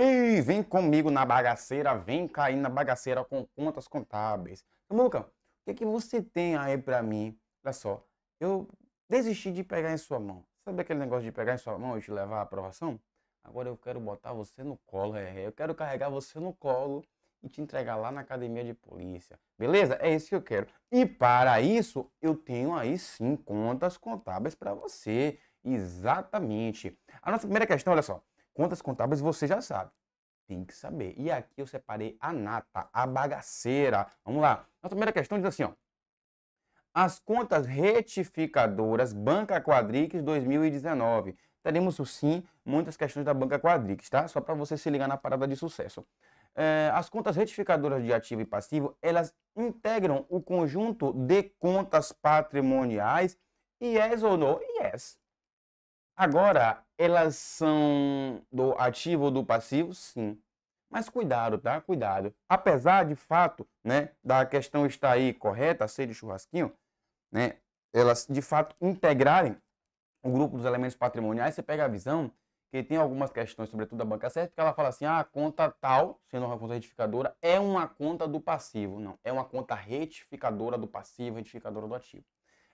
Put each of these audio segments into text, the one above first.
Ei, vem comigo na bagaceira, vem cair na bagaceira com contas contábeis. Lucas, o que, é que você tem aí para mim? Olha só, eu desisti de pegar em sua mão. Sabe aquele negócio de pegar em sua mão e te levar à aprovação? Agora eu quero botar você no colo, é. é eu quero carregar você no colo e te entregar lá na academia de polícia. Beleza? É isso que eu quero. E para isso, eu tenho aí sim contas contábeis para você. Exatamente. A nossa primeira questão, olha só contas contábeis você já sabe. Tem que saber. E aqui eu separei a nata, a bagaceira. Vamos lá. A primeira questão diz assim, ó. As contas retificadoras Banca Quadrix 2019. Teremos, sim, muitas questões da Banca Quadrix, tá? Só para você se ligar na parada de sucesso. É, as contas retificadoras de ativo e passivo, elas integram o conjunto de contas patrimoniais. Yes ou no? Yes. Agora, elas são do ativo ou do passivo? Sim. Mas cuidado, tá? Cuidado. Apesar de fato, né, da questão estar aí correta, ser de churrasquinho, né, elas de fato integrarem o grupo dos elementos patrimoniais, você pega a visão que tem algumas questões, sobretudo da banca certa, que ela fala assim: ah, a conta tal, sendo uma conta retificadora, é uma conta do passivo. Não, é uma conta retificadora do passivo, retificadora do ativo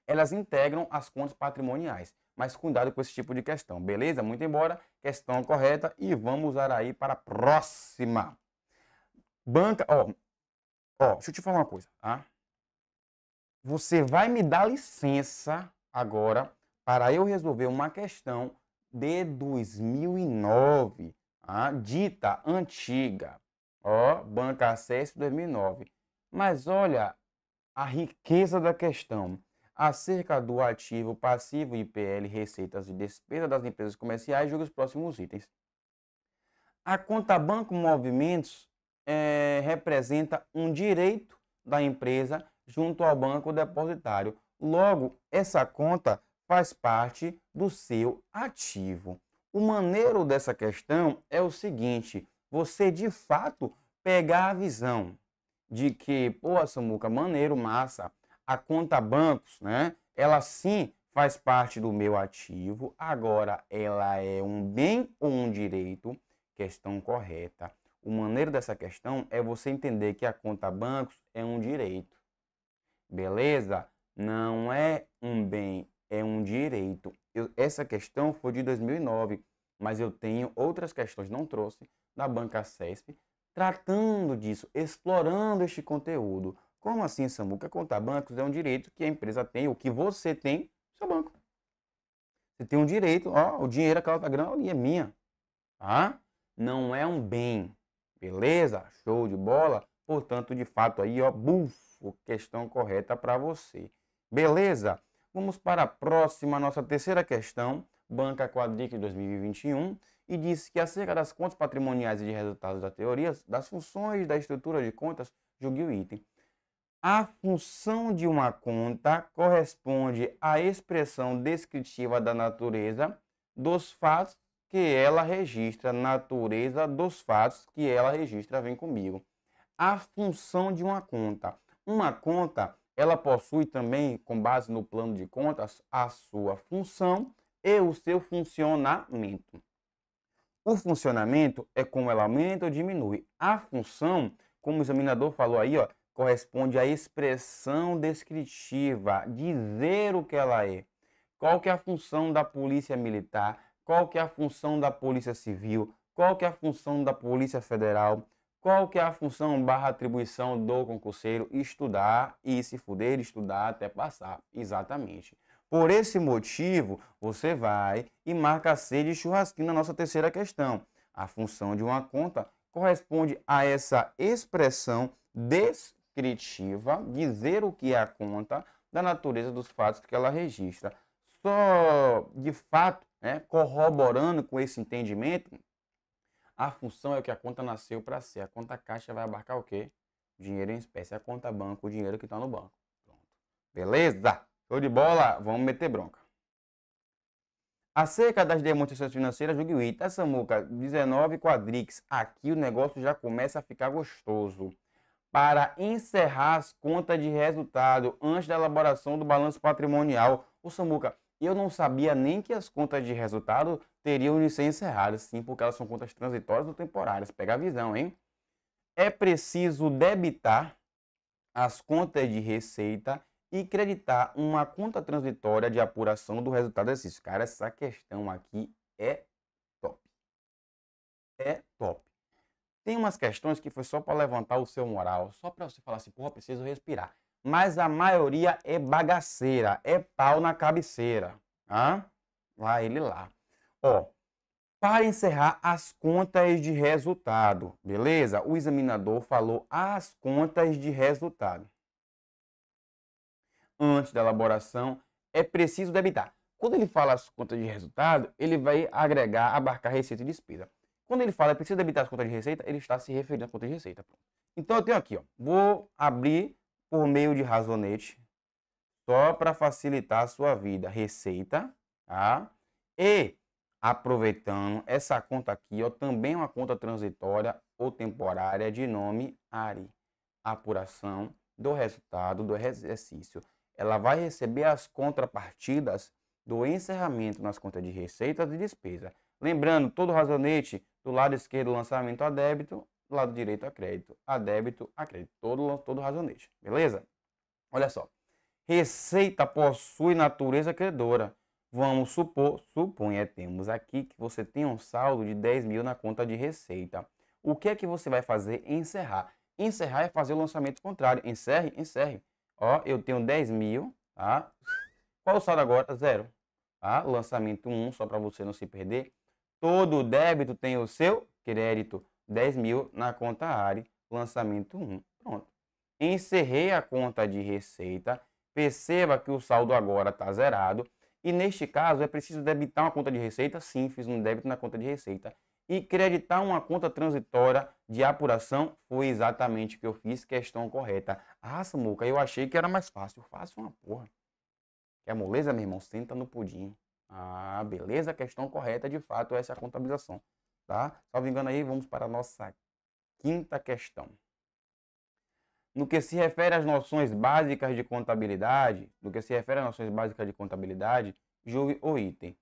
elas integram as contas patrimoniais. Mas cuidado com esse tipo de questão, beleza? Muito embora, questão correta e vamos usar aí para a próxima. Banca, ó, ó, deixa eu te falar uma coisa, tá? Você vai me dar licença agora para eu resolver uma questão de 2009, tá? dita antiga, ó, Banca Acesso 2009. Mas olha a riqueza da questão acerca do ativo, passivo, IPL, receitas e despesas das empresas comerciais, julgue os próximos itens. A conta banco movimentos é, representa um direito da empresa junto ao banco depositário. Logo, essa conta faz parte do seu ativo. O maneiro dessa questão é o seguinte: você de fato pegar a visão de que, pô, Samuca, maneiro, massa, a conta bancos, né? Ela sim faz parte do meu ativo, agora ela é um bem ou um direito? Questão correta. O maneiro dessa questão é você entender que a conta bancos é um direito. Beleza? Não é um bem, é um direito. Eu, essa questão foi de 2009, mas eu tenho outras questões, não trouxe, da banca CESP, tratando disso, explorando este conteúdo. Como assim, Samuca? Contar bancos é um direito que a empresa tem, ou que você tem, seu banco. Você tem um direito, ó, o dinheiro, aquela da grana ali é minha. Tá? Não é um bem. Beleza? Show de bola? Portanto, de fato, aí, ó, bufo, questão correta para você. Beleza? Vamos para a próxima, nossa terceira questão, Banca Quadric 2021, e disse que acerca das contas patrimoniais e de resultados da teoria, das funções da estrutura de contas, julgue o item. A função de uma conta corresponde à expressão descritiva da natureza dos fatos que ela registra, natureza dos fatos que ela registra, vem comigo. A função de uma conta. Uma conta, ela possui também, com base no plano de contas, a sua função e o seu funcionamento. O funcionamento é como ela aumenta ou diminui. A função, como o examinador falou aí, ó, corresponde à expressão descritiva, dizer o que ela é. Qual que é a função da polícia militar? Qual que é a função da polícia civil? Qual que é a função da polícia federal? Qual que é a função barra atribuição do concurseiro? Estudar e se fuder, estudar até passar. Exatamente. Por esse motivo, você vai e marca C de churrasquinho na nossa terceira questão. A função de uma conta corresponde a essa expressão descritiva descritiva, dizer o que é a conta, da natureza dos fatos que ela registra. Só, de fato, né, corroborando com esse entendimento, a função é que a conta nasceu para ser. A conta caixa vai abarcar o quê? Dinheiro em espécie. A conta banco, o dinheiro que está no banco. Pronto. Beleza? Show de bola? Vamos meter bronca. Acerca das demonstrações financeiras, julgue o Itasamuca 19 Quadrix. Aqui o negócio já começa a ficar gostoso para encerrar as contas de resultado antes da elaboração do balanço patrimonial. O Samuca, eu não sabia nem que as contas de resultado teriam de ser encerradas, sim, porque elas são contas transitórias ou temporárias. Pega a visão, hein? É preciso debitar as contas de receita e creditar uma conta transitória de apuração do resultado do exercício. Cara, essa questão aqui é top. É top. Tem umas questões que foi só para levantar o seu moral, só para você falar assim, porra, preciso respirar. Mas a maioria é bagaceira, é pau na cabeceira. Hã? Lá ele lá. Ó, para encerrar as contas de resultado, beleza? O examinador falou as contas de resultado. Antes da elaboração, é preciso debitar. Quando ele fala as contas de resultado, ele vai agregar, abarcar receita e despesa. Quando ele fala, precisa preciso debitar as contas de receita, ele está se referindo à conta de receita. Então eu tenho aqui, ó, vou abrir por meio de razonete, só para facilitar a sua vida, receita, tá? E aproveitando essa conta aqui, ó, também é uma conta transitória ou temporária de nome ARI, apuração do resultado do exercício. Ela vai receber as contrapartidas do encerramento nas contas de receita e despesa. Lembrando, todo razonete do lado esquerdo lançamento a débito, do lado direito a crédito, a débito a crédito, todo, todo razonete, beleza? Olha só, receita possui natureza credora. Vamos supor, suponha temos aqui que você tem um saldo de 10 mil na conta de receita. O que é que você vai fazer? Encerrar. Encerrar é fazer o lançamento contrário. Encerre, encerre. Ó, eu tenho 10 mil, tá? Qual o saldo agora? Zero. Tá? Lançamento 1, um, só para você não se perder. Todo débito tem o seu crédito. 10 mil na conta ARI, lançamento 1. Pronto. Encerrei a conta de receita. Perceba que o saldo agora está zerado. E neste caso é preciso debitar uma conta de receita. Sim, fiz um débito na conta de receita. E creditar uma conta transitória de apuração foi exatamente o que eu fiz, questão correta. Ah, Samuca, eu achei que era mais fácil. Fácil uma porra. Que moleza, meu irmão, senta no pudim. Ah, beleza, a questão correta de fato é essa contabilização, tá? Só engano aí, vamos para a nossa quinta questão. No que se refere às noções básicas de contabilidade, no que se refere às noções básicas de contabilidade, julgue o item.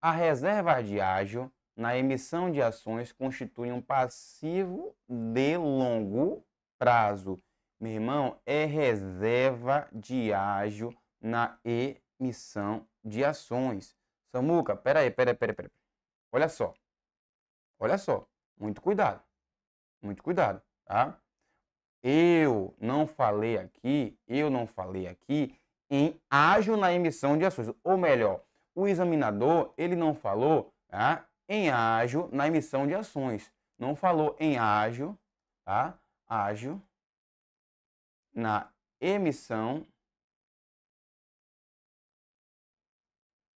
A reserva de ágio na emissão de ações constitui um passivo de longo prazo. Meu irmão, é reserva de ágio na emissão de ações. Samuca, pera aí, pera aí, pera aí, pera Olha só. Olha só. Muito cuidado. Muito cuidado, tá? Eu não falei aqui, eu não falei aqui em ágio na emissão de ações. Ou melhor, o examinador, ele não falou tá, em ágio na emissão de ações. Não falou em ágio, tá? Ágio na emissão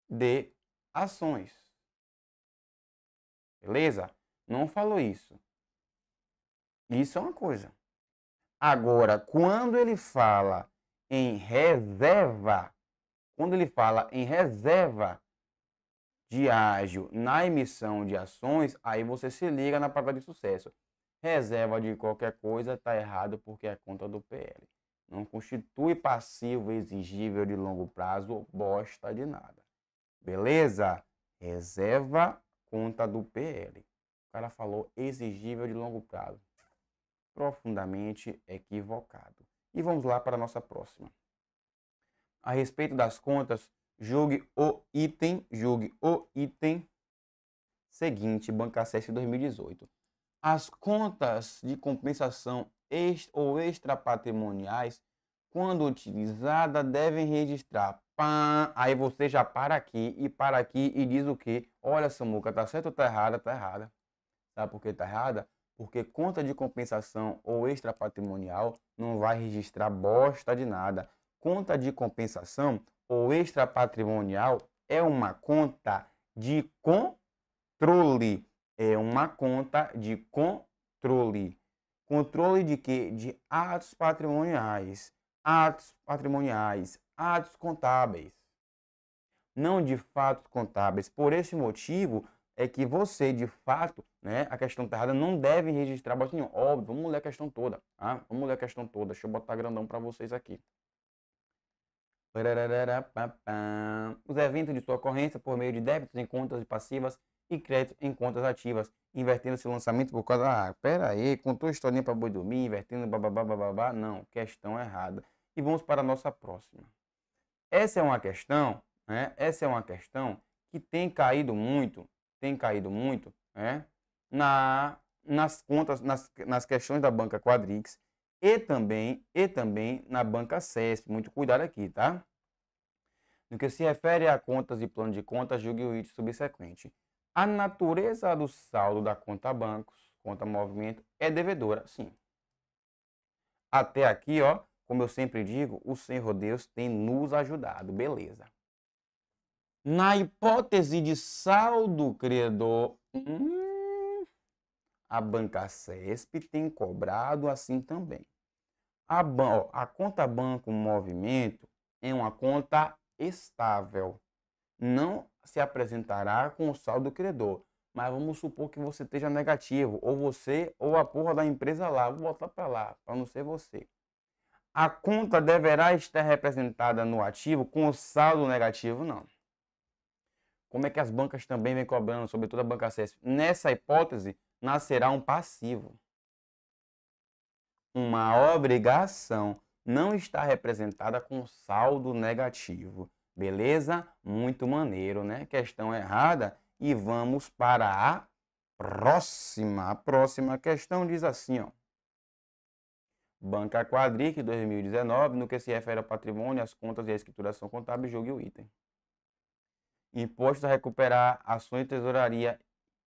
de ações. Beleza? Não falou isso. Isso é uma coisa. Agora, quando ele fala em reserva, quando ele fala em reserva de ágio na emissão de ações, aí você se liga na palavra de sucesso. Reserva de qualquer coisa está errado porque é conta do PL. Não constitui passivo exigível de longo prazo, bosta de nada. Beleza? Reserva conta do PL. O cara falou exigível de longo prazo. Profundamente equivocado. E vamos lá para a nossa próxima. A respeito das contas, julgue o item, julgue o item seguinte, Banca CS 2018. As contas de compensação ex ou extrapatrimoniais, quando utilizada, devem registrar Pá, aí você já para aqui e para aqui e diz o que? Olha, Samuca, tá certo ou tá errada? Tá errada. Sabe por que tá errada? Porque conta de compensação ou extra patrimonial não vai registrar bosta de nada. Conta de compensação ou extra patrimonial é uma conta de controle. É uma conta de controle. Controle de quê? De atos patrimoniais. Atos patrimoniais atos contábeis, não de fatos contábeis. Por esse motivo é que você, de fato, né, a questão tá errada, não deve registrar bote nenhum. Óbvio, vamos ler a questão toda. Tá? Vamos ler a questão toda. Deixa eu botar grandão para vocês aqui. Os eventos de sua ocorrência por meio de débitos em contas passivas e créditos em contas ativas, invertendo esse lançamento por causa. Ah, pera aí, contou historinha para boi dormir, invertendo babá, babá. Não, questão errada. E vamos para a nossa próxima. Essa é uma questão, né? Essa é uma questão que tem caído muito, tem caído muito, né? Na, nas contas, nas, nas questões da banca Quadrix e também, e também na banca CESP. Muito cuidado aqui, tá? No que se refere a contas e plano de contas, julgue o item subsequente. A natureza do saldo da conta bancos, conta movimento, é devedora, sim. Até aqui, ó, como eu sempre digo, o Senhor Deus tem nos ajudado, beleza. Na hipótese de saldo credor, hum, a banca CESP tem cobrado assim também. A, a conta banco movimento é uma conta estável. Não se apresentará com o saldo credor. Mas vamos supor que você esteja negativo, ou você ou a porra da empresa lá, vou botar para lá, para não ser você a conta deverá estar representada no ativo com saldo negativo, não. Como é que as bancas também vêm cobrando, sobretudo a banca CESP? Nessa hipótese, nascerá um passivo. Uma obrigação não está representada com saldo negativo. Beleza? Muito maneiro, né? Questão errada. E vamos para a próxima. A próxima questão diz assim, ó. Banca Quadric 2019, no que se refere ao patrimônio, as contas e a escrituração contábil, e o item. imposto a recuperar, ações tesouraria,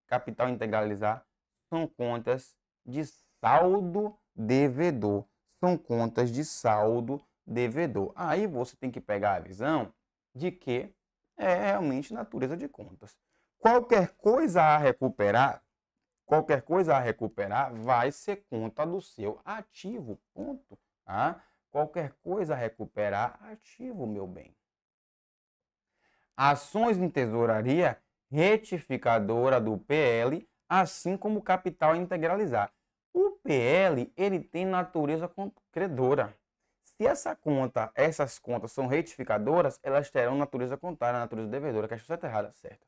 capital integralizar, são contas de saldo devedor. São contas de saldo devedor. Aí você tem que pegar a visão de que é realmente natureza de contas. Qualquer coisa a recuperar Qualquer coisa a recuperar vai ser conta do seu ativo, ponto. Ah? Qualquer coisa a recuperar, ativo, meu bem. Ações em tesouraria retificadora do PL, assim como capital integralizar. O PL, ele tem natureza credora. Se essa conta, essas contas são retificadoras, elas terão natureza contária, natureza devedora, que é a certa errada, certo?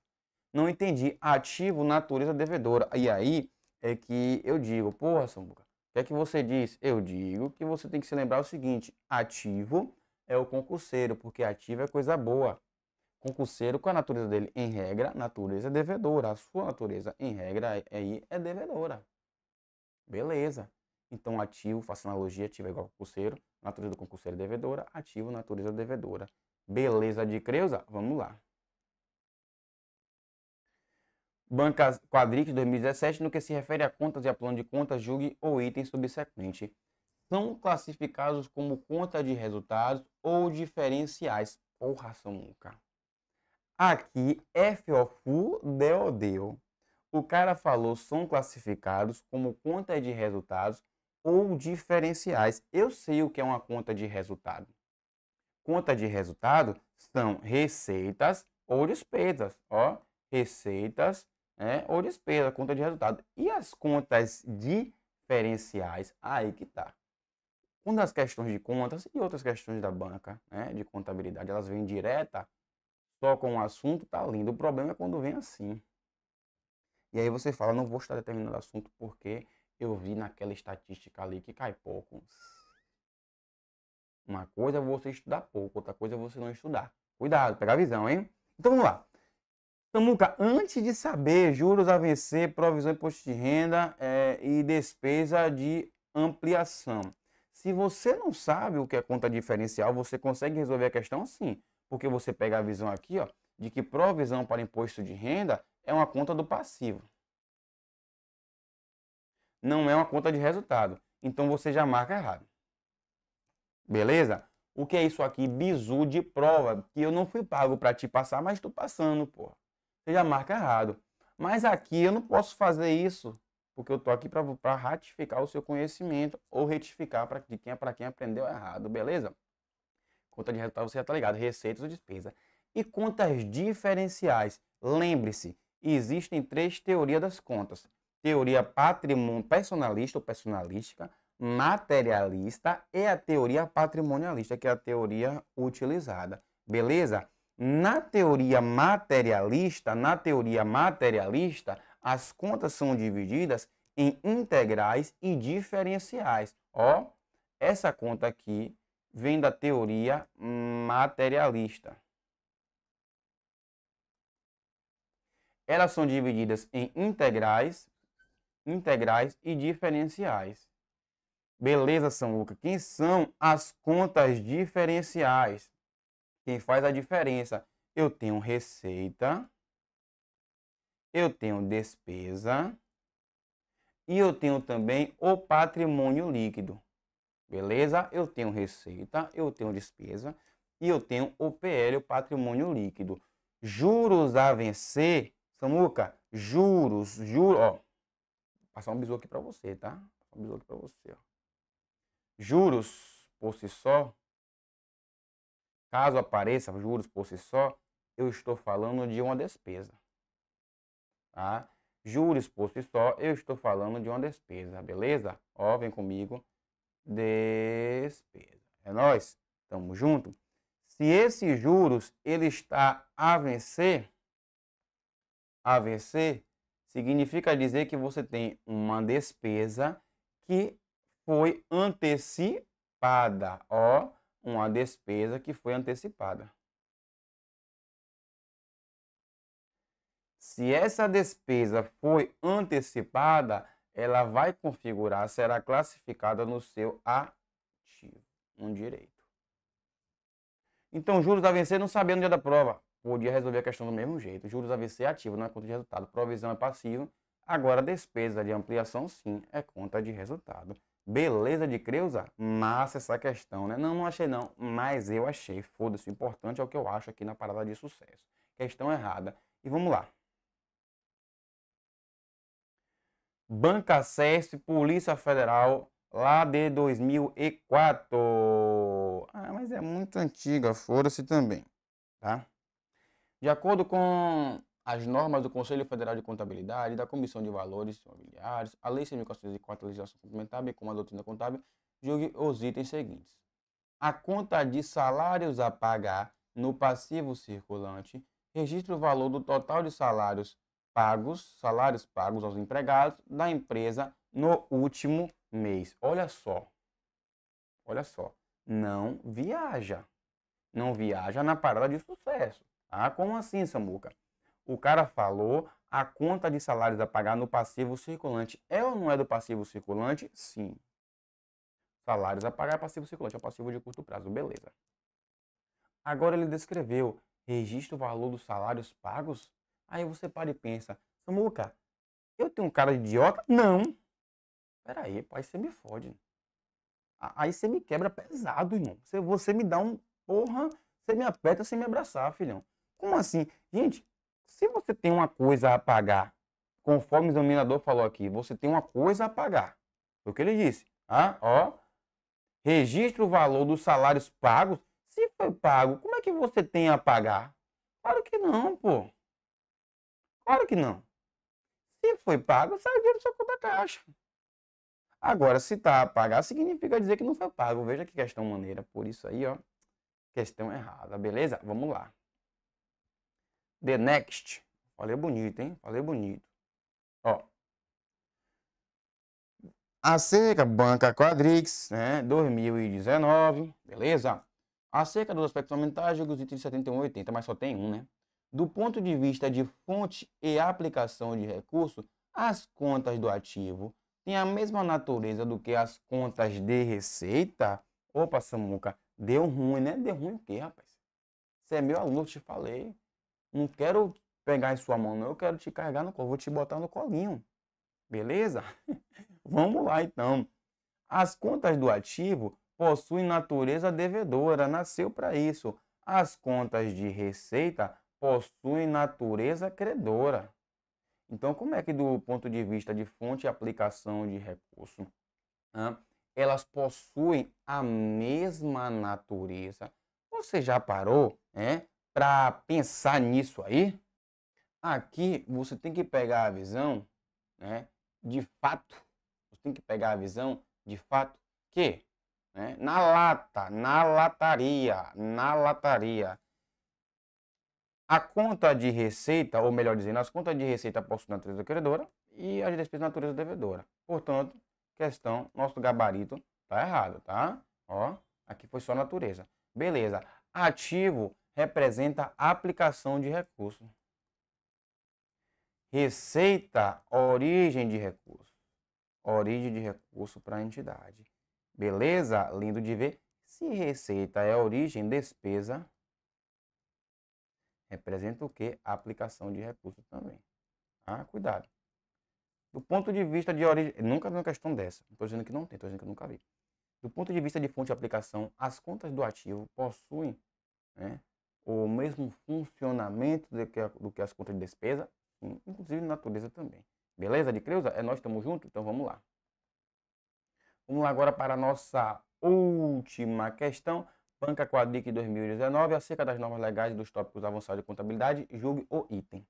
não entendi ativo, natureza, devedora. E aí é que eu digo, porra, Sambuca, o que é que você diz? Eu digo que você tem que se lembrar o seguinte, ativo é o concurseiro, porque ativo é coisa boa. Concurseiro, com a natureza dele? Em regra, natureza é devedora. A sua natureza, em regra, é, aí é devedora. Beleza. Então, ativo, faça analogia, ativo é igual concurseiro, natureza do concurseiro é devedora, ativo, natureza devedora. Beleza de Creuza? Vamos lá. Banca Quadrix 2017, no que se refere a contas e a plano de contas, julgue ou item subsequente, são classificados como conta de resultados ou diferenciais. Porra, Samuca. Aqui, FOFU deu, O cara falou são classificados como conta de resultados ou diferenciais. Eu sei o que é uma conta de resultado. Conta de resultado são receitas ou despesas. Ó, receitas né? ou despesa, conta de resultado. E as contas diferenciais, aí que tá. Quando as questões de contas e outras questões da banca, né, de contabilidade, elas vêm direta só com o assunto, tá lindo. O problema é quando vem assim. E aí você fala, não vou estar determinando assunto porque eu vi naquela estatística ali que cai pouco. Uma coisa é você estudar pouco, outra coisa é você não estudar. Cuidado, pega a visão, hein? Então vamos lá nunca antes de saber juros a vencer, provisão, imposto de renda é, e despesa de ampliação. Se você não sabe o que é conta diferencial, você consegue resolver a questão sim, porque você pega a visão aqui, ó, de que provisão para imposto de renda é uma conta do passivo. Não é uma conta de resultado. Então você já marca errado. Beleza? O que é isso aqui? Bizu de prova. Que eu não fui pago para te passar, mas estou passando, porra já marca errado. Mas aqui eu não posso fazer isso, porque eu tô aqui para ratificar o seu conhecimento ou retificar para de quem é para quem aprendeu errado, beleza? Conta de resultado você já tá ligado, receitas ou despesa. E contas diferenciais. Lembre-se, existem três teorias das contas: teoria patrimônio personalista ou personalística, materialista e a teoria patrimonialista, que é a teoria utilizada. Beleza? Na teoria materialista, na teoria materialista, as contas são divididas em integrais e diferenciais. Ó, essa conta aqui vem da teoria materialista. Elas são divididas em integrais, integrais e diferenciais. Beleza, São Luca? Quem são as contas diferenciais? quem faz a diferença. Eu tenho receita, eu tenho despesa e eu tenho também o patrimônio líquido. Beleza? Eu tenho receita, eu tenho despesa e eu tenho o PL, o patrimônio líquido. Juros a vencer, Samuca, juros, juros, ó. Vou passar um bisu aqui para você, tá? Um bisu aqui para você, ó. Juros por si só Caso apareça juros por si só, eu estou falando de uma despesa. Tá? Juros por si só, eu estou falando de uma despesa, beleza? Ó, vem comigo. Despesa. É nós. Tamo junto. Se esse juros ele está a vencer, a vencer significa dizer que você tem uma despesa que foi antecipada, ó, uma despesa que foi antecipada. Se essa despesa foi antecipada, ela vai configurar, será classificada no seu ativo, um direito. Então, juros a vencer não sabendo o dia da prova. Podia resolver a questão do mesmo jeito. Juros a vencer é ativo, não é conta de resultado. Provisão é passivo. Agora, despesa de ampliação, sim, é conta de resultado. Beleza de Creuza? Massa essa questão, né? Não, não achei não, mas eu achei. Foda-se, o importante é o que eu acho aqui na parada de sucesso. Questão errada. E vamos lá. Banca SESP, Polícia Federal, lá de 2004. Ah, mas é muito antiga, foda-se também, tá? De acordo com as normas do Conselho Federal de Contabilidade, da Comissão de Valores Familiares, a Lei 6.404, a legislação complementar, bem como a doutrina contábil, julgue os itens seguintes. A conta de salários a pagar no passivo circulante registra o valor do total de salários pagos, salários pagos aos empregados da empresa no último mês. Olha só. Olha só. Não viaja. Não viaja na parada de sucesso. Ah, como assim, Samuca? o cara falou, a conta de salários a pagar no passivo circulante é ou não é do passivo circulante? Sim. Salários a pagar é passivo circulante, é passivo de curto prazo, beleza. Agora ele descreveu, registra o valor dos salários pagos? Aí você para e pensa, Samuca, eu tenho um cara de idiota? Não. Peraí, pai, você me fode. Aí você me quebra pesado, irmão. Você, você me dá um. Porra, você me aperta sem me abraçar, filhão. Como assim? Gente, se você tem uma coisa a pagar, conforme o examinador falou aqui, você tem uma coisa a pagar. Foi o que ele disse. Ah, ó, registra o valor dos salários pagos. Se foi pago, como é que você tem a pagar? Claro que não, pô. Claro que não. Se foi pago, sai dinheiro da sua conta caixa. Agora, se tá a pagar, significa dizer que não foi pago. Veja que questão maneira. Por isso aí, ó, questão errada, beleza? Vamos lá. The Next. Falei é bonito, hein? Falei é bonito. Ó. A seca Banca Quadrix, né? 2019, beleza? Acerca dos aspectos ambientais, os itens 71 e 80, mas só tem um, né? Do ponto de vista de fonte e aplicação de recurso, as contas do ativo têm a mesma natureza do que as contas de receita? Opa, Samuca, deu ruim, né? Deu ruim o quê, rapaz? Você é meu aluno, te falei. Não quero pegar em sua mão, não. Eu quero te carregar no colo. Vou te botar no colinho. Beleza? Vamos lá então. As contas do ativo possuem natureza devedora, nasceu para isso. As contas de receita possuem natureza credora. Então, como é que, do ponto de vista de fonte e aplicação de recurso, né, elas possuem a mesma natureza? Você já parou? Né? para pensar nisso aí, aqui você tem que pegar a visão, né, de fato, você tem que pegar a visão de fato que, né, na lata, na lataria, na lataria, a conta de receita, ou melhor dizendo, as contas de receita possuem natureza credora e as despesas natureza devedora. Portanto, questão, nosso gabarito tá errado, tá? Ó, aqui foi só natureza. Beleza. Ativo representa aplicação de recurso. Receita, origem de recurso. Origem de recurso para a entidade. Beleza? Lindo de ver. Se receita é origem, despesa representa o que? Aplicação de recurso também. Ah, cuidado. Do ponto de vista de origem... Nunca vi uma questão dessa. Estou dizendo que não tem, estou dizendo que nunca vi. Do ponto de vista de fonte de aplicação, as contas do ativo possuem né, o mesmo funcionamento do que, do que as contas de despesa, hum, inclusive natureza também. Beleza, de Creuza? É nós, estamos juntos? Então vamos lá. Vamos lá agora para a nossa última questão. Banca Quadric 2019, acerca das normas legais dos tópicos avançados de contabilidade, julgue o item.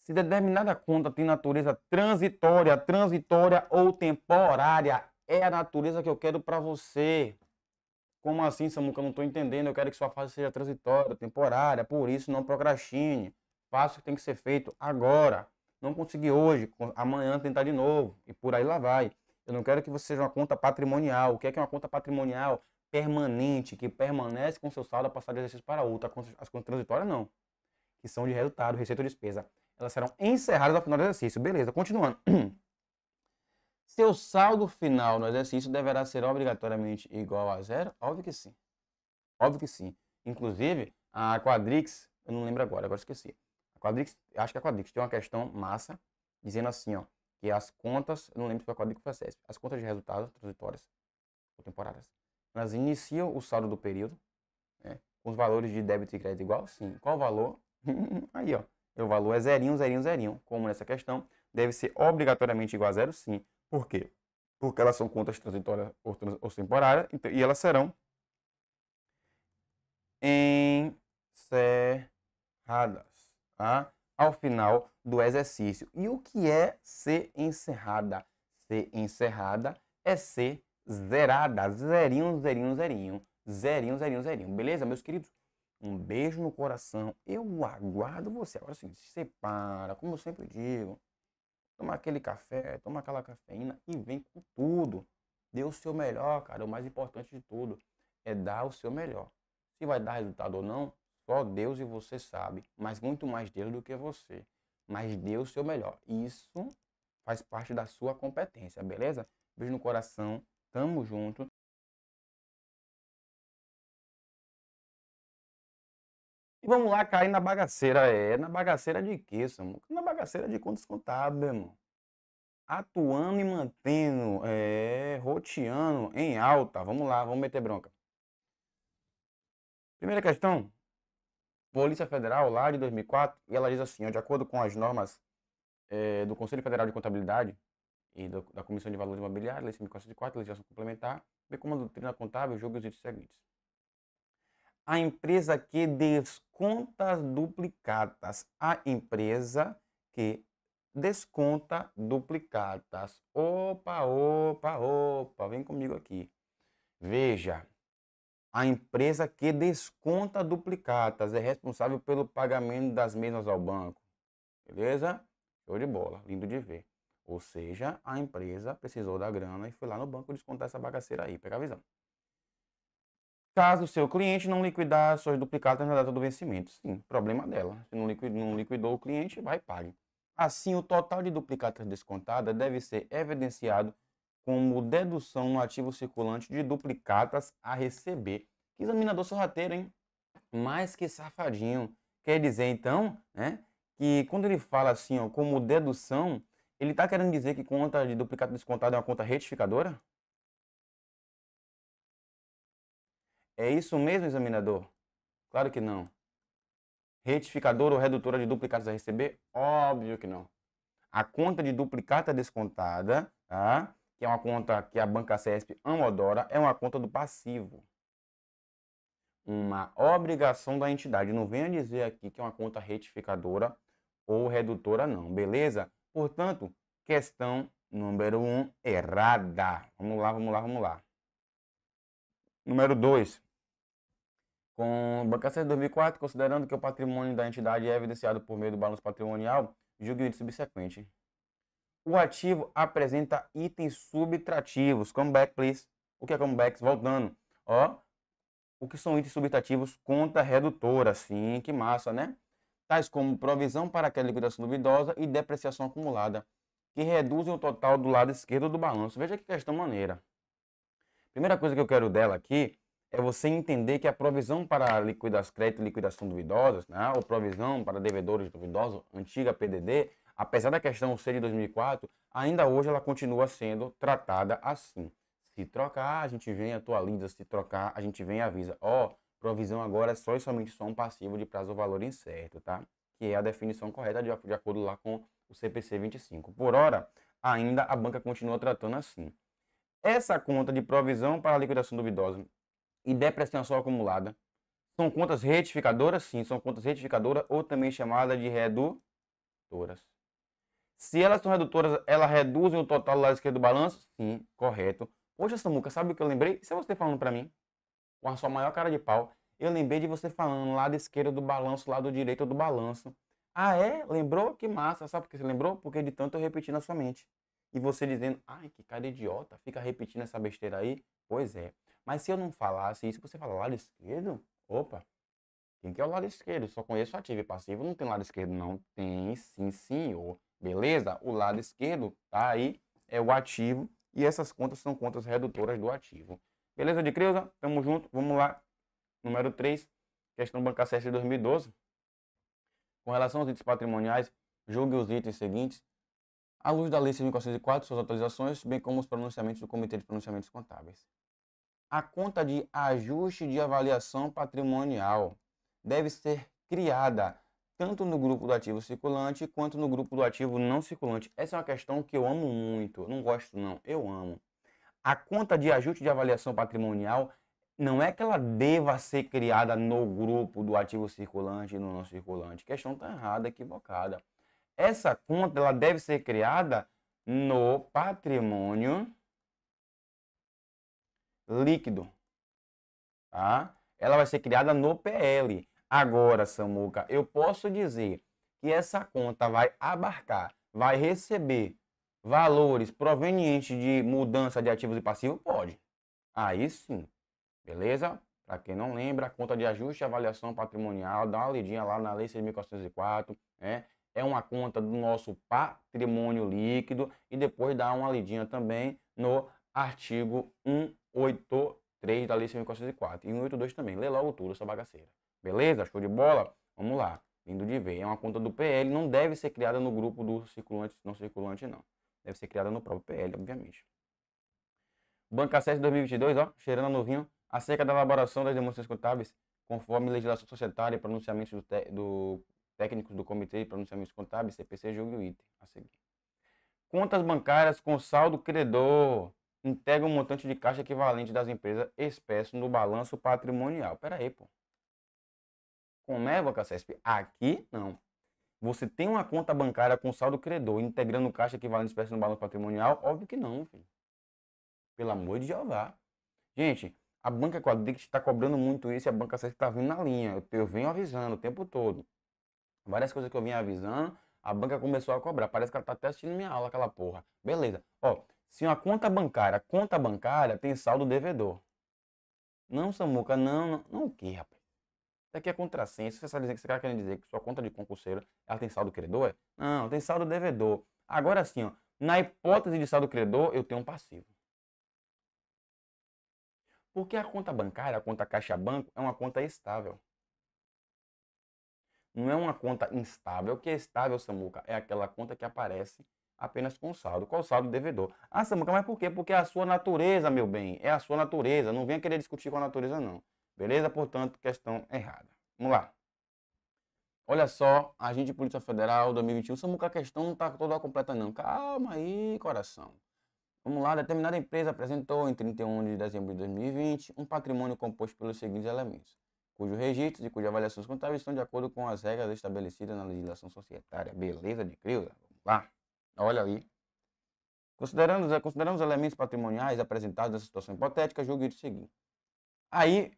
Se determinada conta tem natureza transitória, transitória ou temporária, é a natureza que eu quero para você. Como assim, Samuca? Eu não estou entendendo. Eu quero que sua fase seja transitória, temporária. Por isso, não procrastine. Faça o que tem que ser feito agora. Não consegui hoje, amanhã tentar de novo. E por aí lá vai. Eu não quero que você seja uma conta patrimonial. O que é, que é uma conta patrimonial? Permanente, que permanece com seu saldo a passar de exercício para outra. As contas transitórias, não. Que são de resultado, receita ou despesa. Elas serão encerradas ao final do exercício. Beleza, continuando. Seu saldo final no exercício deverá ser obrigatoriamente igual a zero? Óbvio que sim. Óbvio que sim. Inclusive, a Quadrix, eu não lembro agora, agora esqueci. A Quadrix, acho que a Quadrix tem uma questão massa, dizendo assim, ó, que as contas, eu não lembro se foi a Quadrix ou a CESP, as contas de resultados transitórias ou temporárias, elas iniciam o saldo do período, né, com os valores de débito e crédito igual? Sim. Qual o valor? Aí, ó. É o valor é zerinho, zerinho, zerinho. Como nessa questão, deve ser obrigatoriamente igual a zero? Sim. Por quê? Porque elas são contas transitórias ou, trans, ou temporárias então, e elas serão encerradas tá? ao final do exercício. E o que é ser encerrada? Ser encerrada é ser zerada. Zerinho, zerinho, zerinho. Zerinho, zerinho, zerinho. Beleza, meus queridos? Um beijo no coração. Eu aguardo você. Agora é sim se separa, como eu sempre digo. Toma aquele café, toma aquela cafeína e vem com tudo. Dê o seu melhor, cara. O mais importante de tudo é dar o seu melhor. Se vai dar resultado ou não, só Deus e você sabe. Mas muito mais Deus do que você. Mas dê o seu melhor. Isso faz parte da sua competência, beleza? Beijo no coração. Tamo junto. E vamos lá cair na bagaceira, é. Na bagaceira de quê, samu Na bagaceira de contas contábeis, irmão. Atuando e mantendo, é, roteando em alta. Vamos lá, vamos meter bronca. Primeira questão. Polícia Federal, lá de 2004, e ela diz assim, ó, de acordo com as normas é, do Conselho Federal de Contabilidade e do, da Comissão de Valores Imobiliários, Lei 504, legislação complementar, bem como a doutrina contábil, julga os itens seguintes a empresa que desconta duplicatas, a empresa que desconta duplicatas. Opa, opa, opa, vem comigo aqui. Veja, a empresa que desconta duplicatas é responsável pelo pagamento das mesmas ao banco. Beleza? Show de bola, lindo de ver. Ou seja, a empresa precisou da grana e foi lá no banco descontar essa bagaceira aí. Pega a visão. Caso o seu cliente não liquidar suas duplicatas na data do vencimento. Sim, problema dela. Se não liquidou, não liquidou o cliente, vai e pague. Assim, o total de duplicatas descontadas deve ser evidenciado como dedução no ativo circulante de duplicatas a receber. Que examinador sorrateiro, hein? Mas que safadinho. Quer dizer, então, né, que quando ele fala assim, ó, como dedução, ele está querendo dizer que conta de duplicata descontada é uma conta retificadora? É isso mesmo, examinador? Claro que não. Retificador ou redutora de duplicatas a receber? Óbvio que não. A conta de duplicata descontada, tá? que é uma conta que a banca CESP amodora, é uma conta do passivo. Uma obrigação da entidade. Não venha dizer aqui que é uma conta retificadora ou redutora, não. Beleza? Portanto, questão número 1, um, errada. Vamos lá, vamos lá, vamos lá. Número 2. Com o Banco de 2004, considerando que o patrimônio da entidade é evidenciado por meio do balanço patrimonial, julgue o item subsequente. O ativo apresenta itens subtrativos. Comeback, please. O que é comebacks? Voltando. Ó, o que são itens subtrativos? Conta redutora. Sim, que massa, né? Tais como provisão para aquela liquidação duvidosa e depreciação acumulada, que reduzem o total do lado esquerdo do balanço. Veja que questão maneira. Primeira coisa que eu quero dela aqui é você entender que a provisão para liquidas, crédito e liquidação duvidosas, né, ou provisão para devedores duvidosos, antiga PDD, apesar da questão ser de 2004, ainda hoje ela continua sendo tratada assim. Se trocar, a gente vem atualiza, se trocar, a gente vem e avisa. Ó, oh, provisão agora é só e somente só um passivo de prazo ou valor incerto, tá? Que é a definição correta de, de acordo lá com o CPC 25. Por hora, ainda a banca continua tratando assim. Essa conta de provisão para liquidação duvidosa e depreciação acumulada são contas retificadoras? Sim, são contas retificadoras ou também chamadas de redutoras. Se elas são redutoras, elas reduzem o total do lado esquerdo do balanço? Sim, correto. Poxa, Samuca, sabe o que eu lembrei? Isso é você falando para mim, com a sua maior cara de pau. Eu lembrei de você falando lado esquerdo do balanço, lado direito do balanço. Ah, é? Lembrou? Que massa. Sabe por que você lembrou? Porque de tanto eu repeti na sua mente. E você dizendo, ai, que cara idiota, fica repetindo essa besteira aí. Pois é. Mas se eu não falasse isso, você fala lado esquerdo? Opa, quem que é o lado esquerdo? Só conheço ativo e passivo, não tem lado esquerdo, não. Tem sim, senhor. Beleza? O lado esquerdo, tá aí, é o ativo. E essas contas são contas redutoras do ativo. Beleza de Creuza? Tamo junto, vamos lá. Número 3, questão bancária CS de 2012. Com relação aos itens patrimoniais, julgue os itens seguintes à luz da Lei 6.404, suas atualizações, bem como os pronunciamentos do Comitê de Pronunciamentos Contábeis. A conta de ajuste de avaliação patrimonial deve ser criada tanto no grupo do ativo circulante quanto no grupo do ativo não circulante. Essa é uma questão que eu amo muito, não gosto não, eu amo. A conta de ajuste de avaliação patrimonial não é que ela deva ser criada no grupo do ativo circulante e no não circulante. A questão está errada, equivocada. Essa conta ela deve ser criada no patrimônio líquido. Tá? Ela vai ser criada no PL. Agora, Samuca, eu posso dizer que essa conta vai abarcar, vai receber valores provenientes de mudança de ativos e passivos? Pode. Aí sim. Beleza? Para quem não lembra, a conta de ajuste e avaliação patrimonial, dá uma lidinha lá na Lei 6.404, né? é uma conta do nosso patrimônio líquido e depois dá uma lidinha também no artigo 183 da Lei 5.404 e 182 também. Lê logo tudo essa bagaceira. Beleza? Show de bola? Vamos lá. Lindo de ver. É uma conta do PL, não deve ser criada no grupo do circulante, não circulante não. Deve ser criada no próprio PL, obviamente. Banca 7 2022, ó, cheirando novinho, acerca da elaboração das demonstrações contábeis, conforme legislação societária e pronunciamento do, do técnicos do Comitê de Pronunciamentos Contábeis, CPC, julgue o item a seguir. Contas bancárias com saldo credor integram um montante de caixa equivalente das empresas expresso no balanço patrimonial. Pera aí, pô. Como é, Banca CESP? Aqui, não. Você tem uma conta bancária com saldo credor integrando caixa equivalente espécie no balanço patrimonial? Óbvio que não, filho. Pelo amor de Jeová. Gente, a banca Quadrix está cobrando muito isso e a banca CESP está vindo na linha. Eu, eu venho avisando o tempo todo. Várias coisas que eu vinha avisando, a banca começou a cobrar. Parece que ela tá até assistindo minha aula, aquela porra. Beleza. Ó, se uma conta bancária, conta bancária tem saldo devedor. Não, Samuca, não, não. Não o quê, rapaz? Isso aqui é contrassenso. Você sabe que você tá querendo dizer que sua conta de concurseiro, ela tem saldo credor? É? Não, tem saldo devedor. Agora sim, ó. Na hipótese de saldo credor, eu tenho um passivo. Porque a conta bancária, a conta caixa banco, é uma conta estável. Não é uma conta instável. O que é estável, Samuca? É aquela conta que aparece apenas com saldo. Qual saldo devedor? Ah, Samuca, mas por quê? Porque é a sua natureza, meu bem. É a sua natureza. Não venha querer discutir com a natureza, não. Beleza? Portanto, questão errada. Vamos lá. Olha só, agente de Polícia Federal 2021. Samuca, a questão não está toda completa, não. Calma aí, coração. Vamos lá, determinada empresa apresentou em 31 de dezembro de 2020 um patrimônio composto pelos seguintes elementos: cujos registros e cujas avaliações contábeis estão de acordo com as regras estabelecidas na legislação societária. Beleza de Creuza? Vamos lá. Olha aí. Considerando, considerando os elementos patrimoniais apresentados nessa situação hipotética, julgue o seguinte. Aí,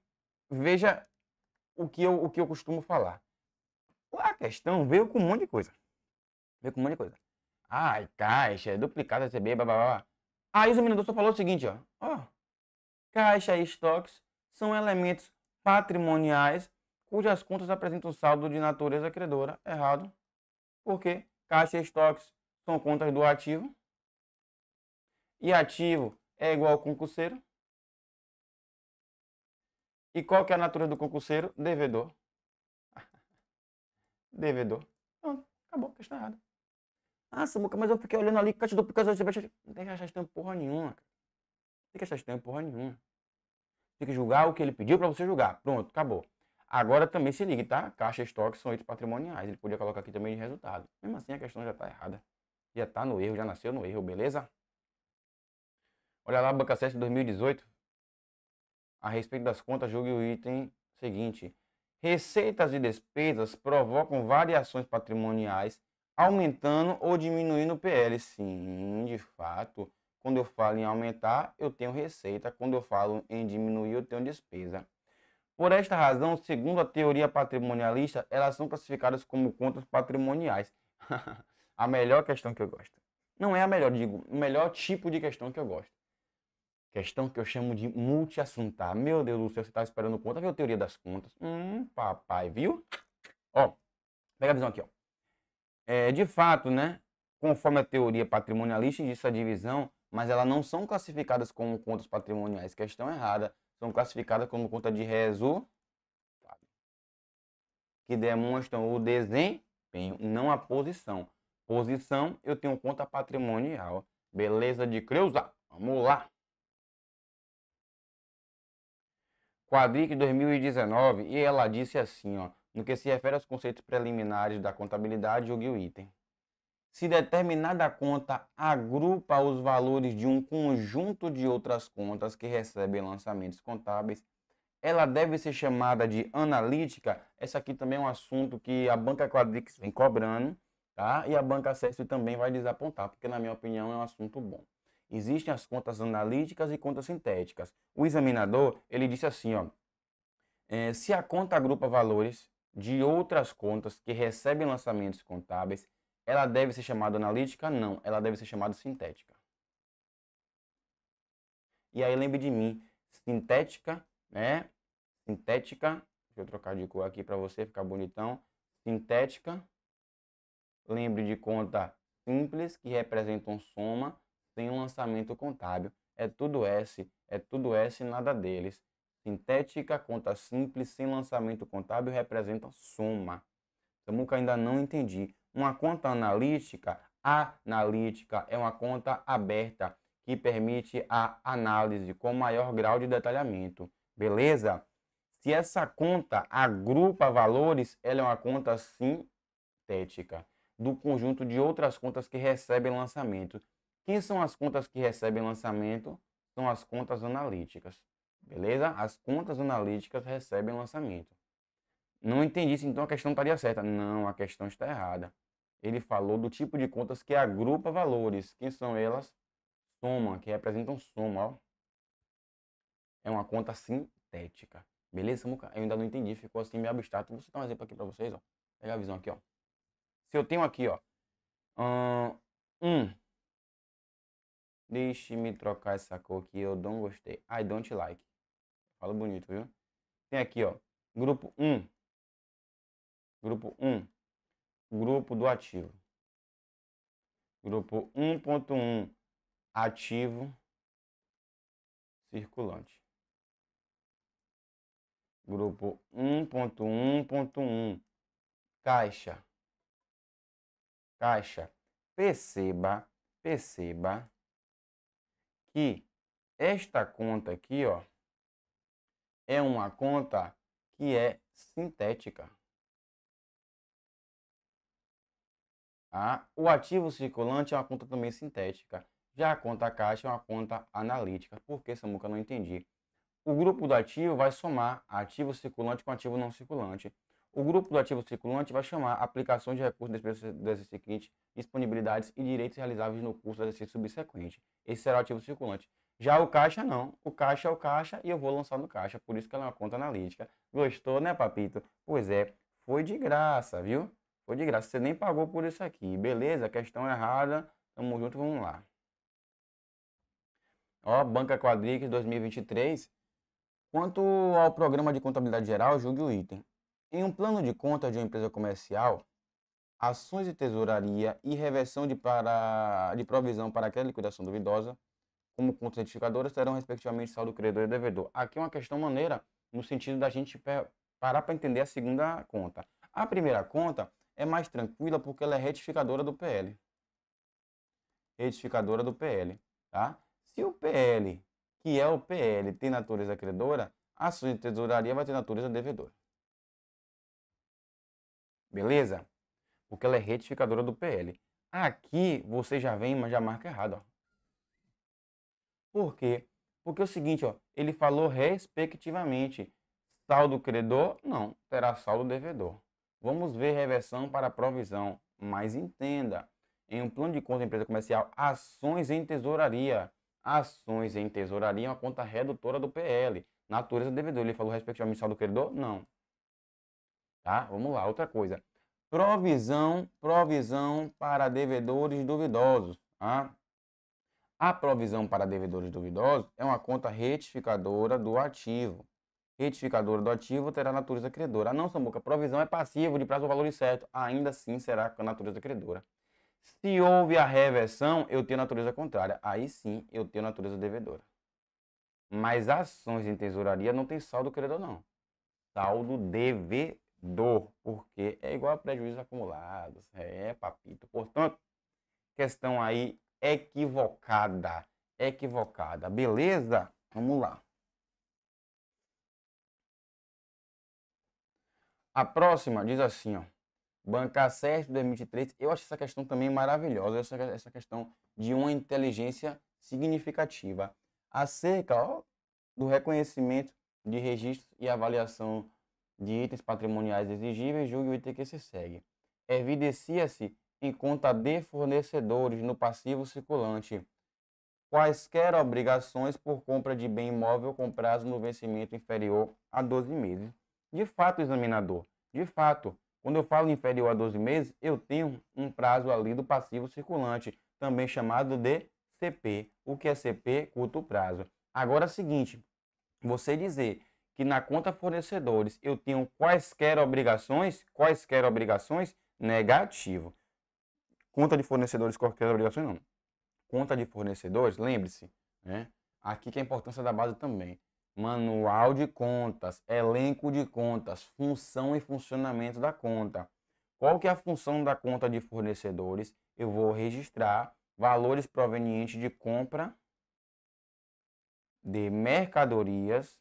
veja o que eu, o que eu costumo falar. A questão veio com um monte de coisa. Veio com um monte de coisa. Ai, caixa, é duplicado receber, blá, blá, blá. Aí o examinador só falou o seguinte, ó. ó caixa e estoques são elementos patrimoniais cujas contas apresentam saldo de natureza credora. Errado, porque caixa e estoques são contas do ativo. E ativo é igual ao concurseiro. E qual que é a natureza do concurseiro? Devedor. Devedor. Pronto, acabou, questão errada. Ah, Samuca, mas eu fiquei olhando ali, por do de. não tem que achar estranho porra nenhuma. Não tem que achar estranho porra nenhuma tem que julgar o que ele pediu para você julgar. Pronto, acabou. Agora também se ligue, tá? Caixa e estoque são itens patrimoniais. Ele podia colocar aqui também de resultado. Mesmo assim, a questão já está errada. Já está no erro, já nasceu no erro, beleza? Olha lá, Banca 7 2018. A respeito das contas, julgue o item seguinte. Receitas e despesas provocam variações patrimoniais, aumentando ou diminuindo o PL. Sim, de fato. Quando eu falo em aumentar, eu tenho receita. Quando eu falo em diminuir, eu tenho despesa. Por esta razão, segundo a teoria patrimonialista, elas são classificadas como contas patrimoniais. a melhor questão que eu gosto. Não é a melhor, digo, o melhor tipo de questão que eu gosto. Questão que eu chamo de multiassuntar. Meu Deus do céu, você está esperando conta, viu? Teoria das contas. Hum, papai, viu? Ó, pega a visão aqui, ó. É, de fato, né? Conforme a teoria patrimonialista, diz a divisão, mas elas não são classificadas como contas patrimoniais. Questão errada. São classificadas como conta de resultado, que demonstram o desempenho, não a posição. Posição, eu tenho conta patrimonial. Beleza de Creuza? Vamos lá. Quadric 2019, e ela disse assim, ó, no que se refere aos conceitos preliminares da contabilidade, julgue o item. Se determinada conta agrupa os valores de um conjunto de outras contas que recebem lançamentos contábeis, ela deve ser chamada de analítica. Essa aqui também é um assunto que a banca Quadrix vem cobrando, tá? E a banca Acesso também vai desapontar, porque na minha opinião é um assunto bom. Existem as contas analíticas e contas sintéticas. O examinador, ele disse assim, ó, é, se a conta agrupa valores de outras contas que recebem lançamentos contábeis, ela deve ser chamada analítica? Não, ela deve ser chamada sintética. E aí lembre de mim, sintética, né? Sintética, deixa eu trocar de cor aqui para você ficar bonitão. Sintética, lembre de conta simples, que representam soma, sem um lançamento contábil. É tudo S, é tudo S nada deles. Sintética, conta simples, sem lançamento contábil, representa soma. Samuca ainda não entendi. Uma conta analítica, analítica, é uma conta aberta que permite a análise com maior grau de detalhamento. Beleza? Se essa conta agrupa valores, ela é uma conta sintética do conjunto de outras contas que recebem lançamento. Quem são as contas que recebem lançamento? São as contas analíticas. Beleza? As contas analíticas recebem lançamento. Não entendi se então a questão estaria certa. Não, a questão está errada ele falou do tipo de contas que agrupa valores. Quem são elas? Soma, que representam soma. Ó. É uma conta sintética. Beleza, Muca? Eu ainda não entendi, ficou assim meio abstrato. Vou citar um exemplo aqui para vocês. Ó. Pega a visão aqui. Ó. Se eu tenho aqui, ó, um. Deixe-me trocar essa cor que eu não gostei. I don't like. Fala bonito, viu? Tem aqui, ó. Grupo 1. Grupo 1 grupo do ativo. Grupo 1.1 ativo circulante. Grupo 1.1.1 caixa. Caixa. Perceba, perceba que esta conta aqui, ó, é uma conta que é sintética. Tá? O ativo circulante é uma conta também sintética. Já a conta caixa é uma conta analítica. Por que, Samuca? Não entendi. O grupo do ativo vai somar ativo circulante com ativo não circulante. O grupo do ativo circulante vai chamar aplicações de recursos do exercício seguinte, disponibilidades e direitos realizáveis no curso do exercício subsequente. Esse será o ativo circulante. Já o caixa não. O caixa é o caixa e eu vou lançar no caixa. Por isso que ela é uma conta analítica. Gostou, né, papito? Pois é, foi de graça, viu? Foi de graça, você nem pagou por isso aqui. Beleza, questão é errada. Tamo junto, vamos lá. Ó, Banca Quadrix 2023. Quanto ao programa de contabilidade geral, julgue o item. Em um plano de conta de uma empresa comercial, ações de tesouraria e reversão de, para, de provisão para aquela liquidação duvidosa, como contas certificadoras, terão respectivamente saldo credor e devedor. Aqui é uma questão maneira no sentido da gente parar para entender a segunda conta. A primeira conta é mais tranquila porque ela é retificadora do PL. Retificadora do PL, tá? Se o PL, que é o PL, tem natureza credora, a sua tesouraria vai ter natureza devedora. Beleza? Porque ela é retificadora do PL. Aqui você já vem, mas já marca errado, ó. Por quê? Porque é o seguinte, ó, ele falou respectivamente, saldo credor, não, terá saldo devedor. Vamos ver reversão para provisão. Mas entenda, em um plano de conta de empresa comercial, ações em tesouraria. Ações em tesouraria é uma conta redutora do PL. Natureza do devedor. Ele falou respectivamente saldo credor? Não. Tá? Vamos lá, outra coisa. Provisão, provisão para devedores duvidosos. Tá? A provisão para devedores duvidosos é uma conta retificadora do ativo retificadora do ativo terá natureza credora. A ah, não, Samuca, provisão é passivo de prazo ou valor incerto. Ainda assim será com a natureza credora. Se houve a reversão, eu tenho natureza contrária. Aí sim eu tenho natureza devedora. Mas ações em tesouraria não tem saldo credor, não. Saldo devedor, porque é igual a prejuízos acumulados. É, papito. Portanto, questão aí equivocada. Equivocada. Beleza? Vamos lá. A próxima diz assim, ó. Bancar certo 2023. Eu acho essa questão também maravilhosa, essa, essa questão de uma inteligência significativa acerca ó, do reconhecimento de registros e avaliação de itens patrimoniais exigíveis, julgue o item que se segue. Evidencia-se em conta de fornecedores no passivo circulante quaisquer obrigações por compra de bem imóvel com prazo no vencimento inferior a 12 meses de fato examinador. De fato, quando eu falo inferior a 12 meses, eu tenho um prazo ali do passivo circulante, também chamado de CP. O que é CP? Curto prazo. Agora é o seguinte, você dizer que na conta fornecedores eu tenho quaisquer obrigações, quaisquer obrigações, negativo. Conta de fornecedores, qualquer obrigações, não. Conta de fornecedores, lembre-se, né? Aqui que é a importância da base também manual de contas, elenco de contas, função e funcionamento da conta. Qual que é a função da conta de fornecedores? Eu vou registrar valores provenientes de compra de mercadorias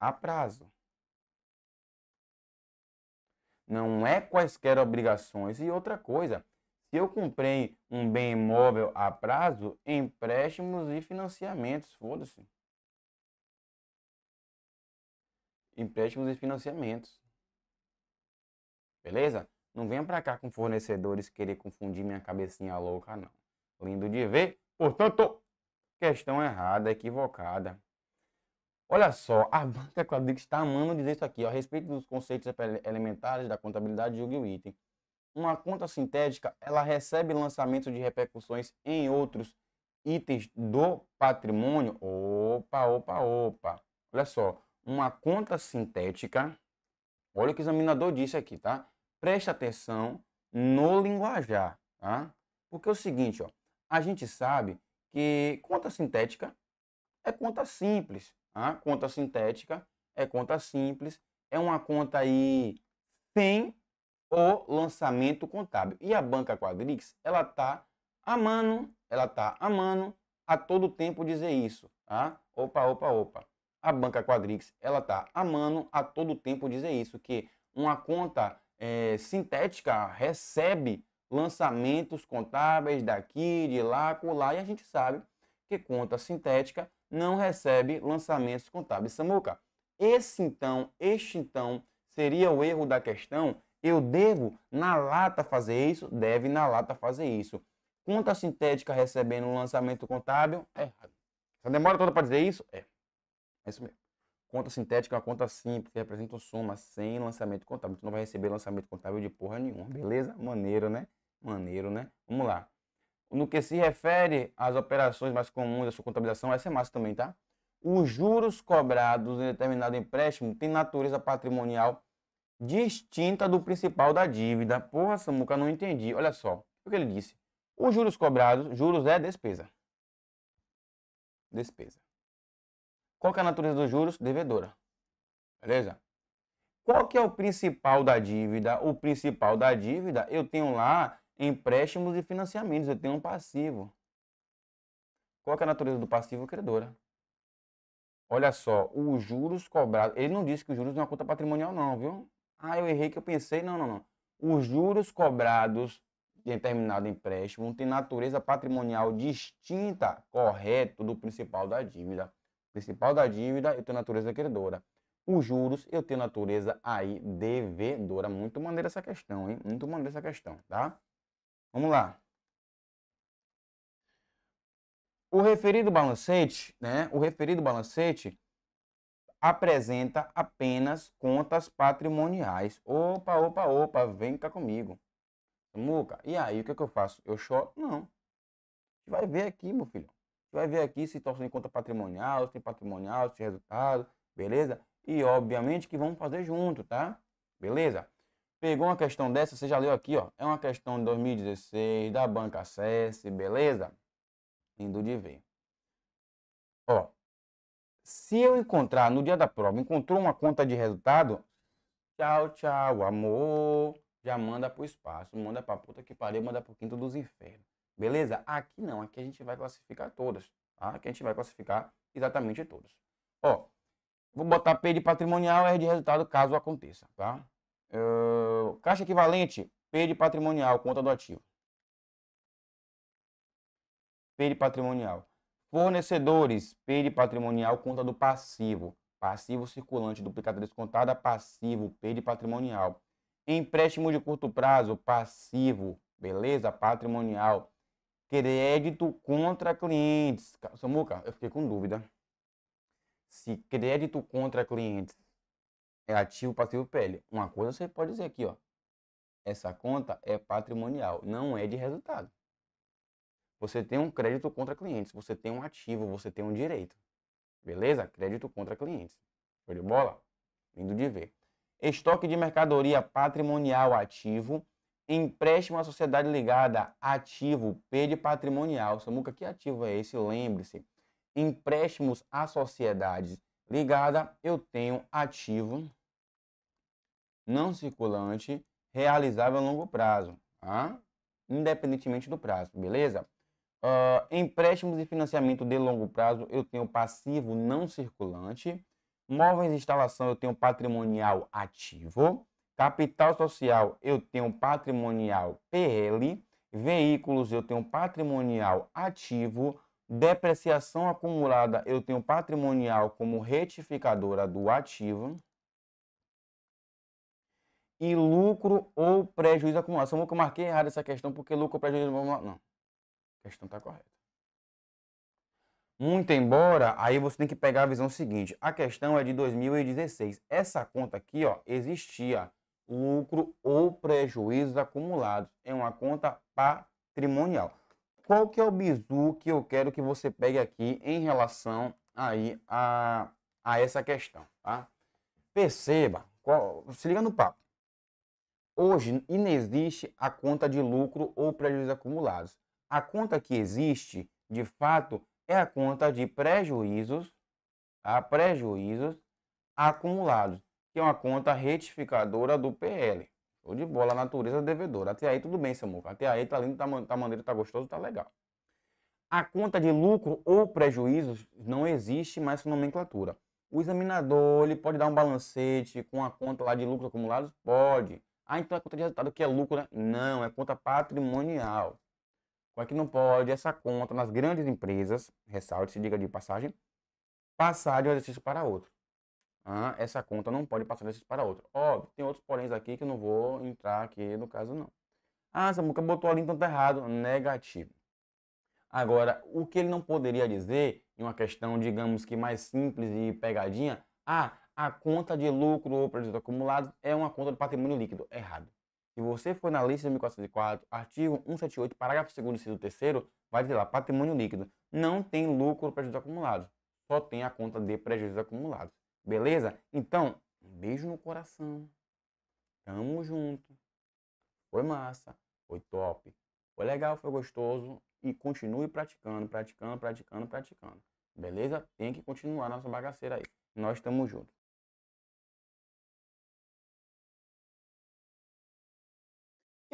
a prazo. Não é quaisquer obrigações. E outra coisa, se eu comprei um bem imóvel a prazo, empréstimos e financiamentos, foda-se. Empréstimos e financiamentos. Beleza? Não venha pra cá com fornecedores querer confundir minha cabecinha louca, não. Lindo de ver. Portanto, questão errada, equivocada. Olha só, a banca Quadrix está amando dizer isso aqui, ó, a respeito dos conceitos elementares da contabilidade, julgue o item uma conta sintética ela recebe lançamento de repercussões em outros itens do patrimônio. Opa, opa, opa. Olha só, uma conta sintética. Olha o que o examinador disse aqui, tá? Preste atenção no linguajar, tá? Porque é o seguinte, ó, a gente sabe que conta sintética é conta simples, tá? Conta sintética é conta simples, é uma conta aí sem o lançamento contábil. E a banca Quadrix, ela tá mano ela tá mano a todo tempo dizer isso, tá? Opa, opa, opa. A banca Quadrix, ela tá mano a todo tempo dizer isso, que uma conta é, sintética recebe lançamentos contábeis daqui, de lá, colar, e a gente sabe que conta sintética não recebe lançamentos contábeis. Samuca, esse então, este então, seria o erro da questão eu devo na lata fazer isso? Deve na lata fazer isso. Conta sintética recebendo um lançamento contábil? É. Essa demora toda para dizer isso? É. É isso mesmo. Conta sintética é uma conta simples que representa soma sem lançamento contábil. Tu não vai receber lançamento contábil de porra nenhuma, beleza? Maneiro, né? Maneiro, né? Vamos lá. No que se refere às operações mais comuns da sua contabilização, essa é massa também, tá? Os juros cobrados em determinado empréstimo têm natureza patrimonial distinta do principal da dívida. Porra, Samuca, não entendi. Olha só o que ele disse. Os juros cobrados, juros é despesa. Despesa. Qual é a natureza dos juros? Devedora. Beleza? Qual que é o principal da dívida? O principal da dívida, eu tenho lá empréstimos e financiamentos, eu tenho um passivo. Qual é a natureza do passivo? Credora. Olha só, os juros cobrados. Ele não disse que os juros é uma conta patrimonial, não, viu? Ah, eu errei que eu pensei. Não, não, não. Os juros cobrados de determinado empréstimo têm natureza patrimonial distinta, correto, do principal da dívida. O principal da dívida, eu tenho natureza credora. Os juros, eu tenho natureza aí devedora. Muito maneira essa questão, hein? Muito maneira essa questão, tá? Vamos lá. O referido balancete, né? O referido balancete apresenta apenas contas patrimoniais. Opa, opa, opa, vem cá comigo. Muca, e aí o que, é que eu faço? Eu choro? Não. Vai ver aqui, meu filho. Vai ver aqui se torce em conta patrimonial, se tem patrimonial, se tem resultado, beleza? E obviamente que vamos fazer junto, tá? Beleza? Pegou uma questão dessa, você já leu aqui, ó. É uma questão de 2016, da banca CS, beleza? Indo de ver. Ó, se eu encontrar no dia da prova, encontrou uma conta de resultado, tchau, tchau, amor, já manda pro espaço, manda pra puta que pariu, manda pro quinto dos infernos. Beleza? Aqui não, aqui a gente vai classificar todas, tá? Aqui a gente vai classificar exatamente todas. Ó, vou botar P de patrimonial, R de resultado, caso aconteça, tá? Uh, caixa equivalente, P de patrimonial, conta do ativo. P de patrimonial. Fornecedores, PID patrimonial, conta do passivo. Passivo circulante, duplicata descontada, passivo, PID patrimonial. Empréstimo de curto prazo, passivo, beleza? Patrimonial. Crédito contra clientes. Samuca, eu fiquei com dúvida. Se crédito contra clientes é ativo, passivo, Pele. Uma coisa você pode dizer aqui, ó. Essa conta é patrimonial, não é de resultado. Você tem um crédito contra clientes, você tem um ativo, você tem um direito. Beleza? Crédito contra clientes. Foi de bola? Lindo de ver. Estoque de mercadoria patrimonial ativo. Empréstimo à sociedade ligada ativo. P de patrimonial. Samuca, que ativo é esse? Lembre-se. Empréstimos à sociedade ligada. Eu tenho ativo não circulante realizável a longo prazo. Tá? Independentemente do prazo, beleza? Uh, empréstimos e financiamento de longo prazo, eu tenho passivo não circulante. Móveis e instalação, eu tenho patrimonial ativo. Capital social, eu tenho patrimonial PL. Veículos, eu tenho patrimonial ativo. Depreciação acumulada, eu tenho patrimonial como retificadora do ativo. E lucro ou prejuízo acumulado. Só que eu marquei errado essa questão, porque lucro ou prejuízo não. A questão está correta. Muito embora, aí você tem que pegar a visão seguinte. A questão é de 2016. Essa conta aqui, ó, existia lucro ou prejuízos acumulados. É uma conta patrimonial. Qual que é o bizu que eu quero que você pegue aqui em relação aí a, a essa questão, tá? Perceba, qual, se liga no papo. Hoje inexiste a conta de lucro ou prejuízos acumulados. A conta que existe, de fato, é a conta de prejuízos, a tá? prejuízos acumulados, que é uma conta retificadora do PL. ou de bola, natureza devedora. Até aí tudo bem, Samuca. Até aí tá lindo, tá, tá, maneiro, tá gostoso, tá legal. A conta de lucro ou prejuízos não existe mais nomenclatura. O examinador ele pode dar um balancete com a conta lá de lucros acumulados? Pode. Ah, então é conta de resultado que é lucro, né? Não, é conta patrimonial qual é que não pode essa conta nas grandes empresas, ressalte-se, diga de passagem, passar de um exercício para outro. Ah, essa conta não pode passar de um exercício para outro. Óbvio, tem outros poréns aqui que eu não vou entrar aqui no caso não. Ah, Samuca botou ali então tá errado. Negativo. Agora, o que ele não poderia dizer, em uma questão, digamos que mais simples e pegadinha, ah, a conta de lucro ou prejuízo acumulado é uma conta de patrimônio líquido. Errado. Se você for na lista de 1404, artigo 178, parágrafo 2 inciso 3 vai dizer lá, patrimônio líquido. Não tem lucro prejuízo acumulado. Só tem a conta de prejuízos acumulados. Beleza? Então, um beijo no coração. Tamo junto. Foi massa. Foi top. Foi legal, foi gostoso. E continue praticando, praticando, praticando, praticando. Beleza? Tem que continuar nossa bagaceira aí. Nós estamos juntos.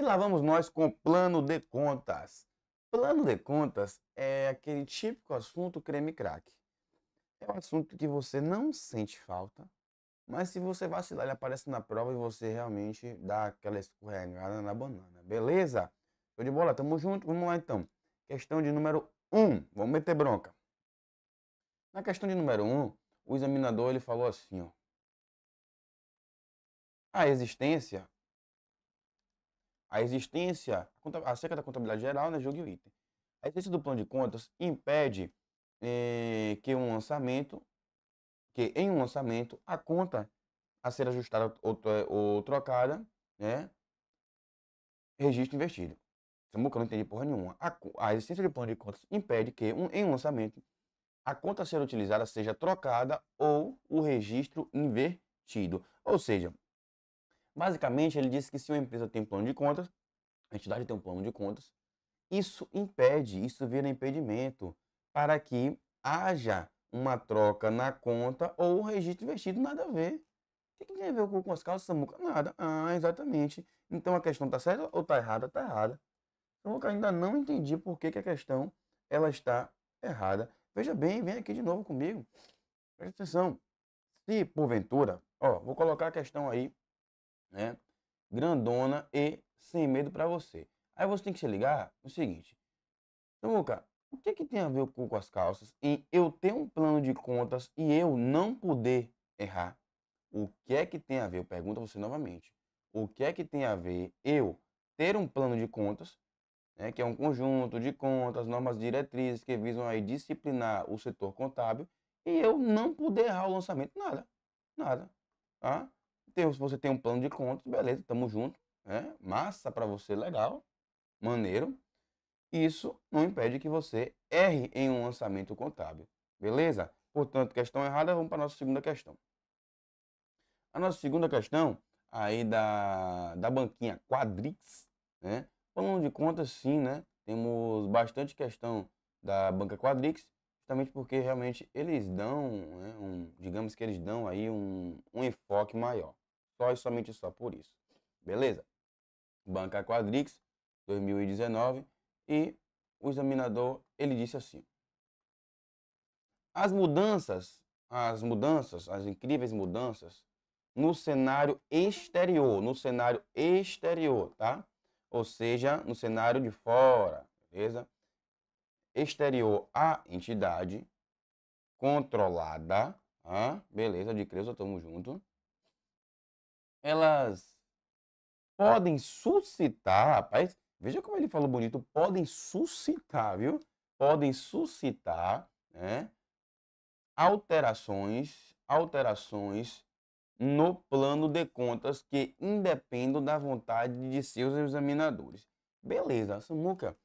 E lá vamos nós com plano de contas. Plano de contas é aquele típico assunto creme crack. É um assunto que você não sente falta, mas se você vacilar, ele aparece na prova e você realmente dá aquela escorregada na banana. Beleza? Show de bola, tamo junto, vamos lá então. Questão de número 1, um. vamos meter bronca. Na questão de número 1, um, o examinador ele falou assim, ó. A existência a existência, acerca da contabilidade geral, né, julgue o item. A existência do plano de contas impede eh, que um lançamento, que em um lançamento, a conta a ser ajustada ou, ou trocada, né, registro investido. Samuca, eu não entendi porra nenhuma. A, a existência do plano de contas impede que, um, em um lançamento, a conta a ser utilizada seja trocada ou o registro invertido. Ou seja, Basicamente, ele disse que se uma empresa tem um plano de contas, a entidade tem um plano de contas, isso impede, isso vira impedimento para que haja uma troca na conta ou um registro investido, nada a ver. O que, tem a ver com as calças Samuca? Nada. Ah, exatamente. Então a questão está certa ou está errada? Está errada. Então eu ainda não entendi por que, que a questão ela está errada. Veja bem, vem aqui de novo comigo. Presta atenção. Se porventura, ó, vou colocar a questão aí né? Grandona e sem medo para você. Aí você tem que se ligar no seguinte. Então, Luca, o que, é que tem a ver com as calças e eu ter um plano de contas e eu não poder errar? O que é que tem a ver? Eu pergunto a você novamente. O que é que tem a ver eu ter um plano de contas, né, que é um conjunto de contas, normas diretrizes que visam aí disciplinar o setor contábil, e eu não poder errar o lançamento? Nada. Nada. ah? Então, se você tem um plano de contas, beleza, tamo junto. Né? Massa para você, legal, maneiro. Isso não impede que você erre em um lançamento contábil, beleza? Portanto, questão errada, vamos para a nossa segunda questão. A nossa segunda questão, aí da, da banquinha Quadrix, né? Falando de contas, sim, né? Temos bastante questão da banca Quadrix, justamente porque realmente eles dão, né, um, digamos que eles dão aí um, um enfoque maior só e somente só por isso. Beleza? Banca Quadrix, 2019, e o examinador, ele disse assim: As mudanças, as mudanças, as incríveis mudanças no cenário exterior, no cenário exterior, tá? Ou seja, no cenário de fora, beleza? Exterior à entidade controlada, ah, beleza, de crença, tamo junto elas podem suscitar, rapaz, veja como ele falou bonito, podem suscitar, viu? Podem suscitar, né? Alterações, alterações no plano de contas que independam da vontade de seus examinadores. Beleza, Samuca.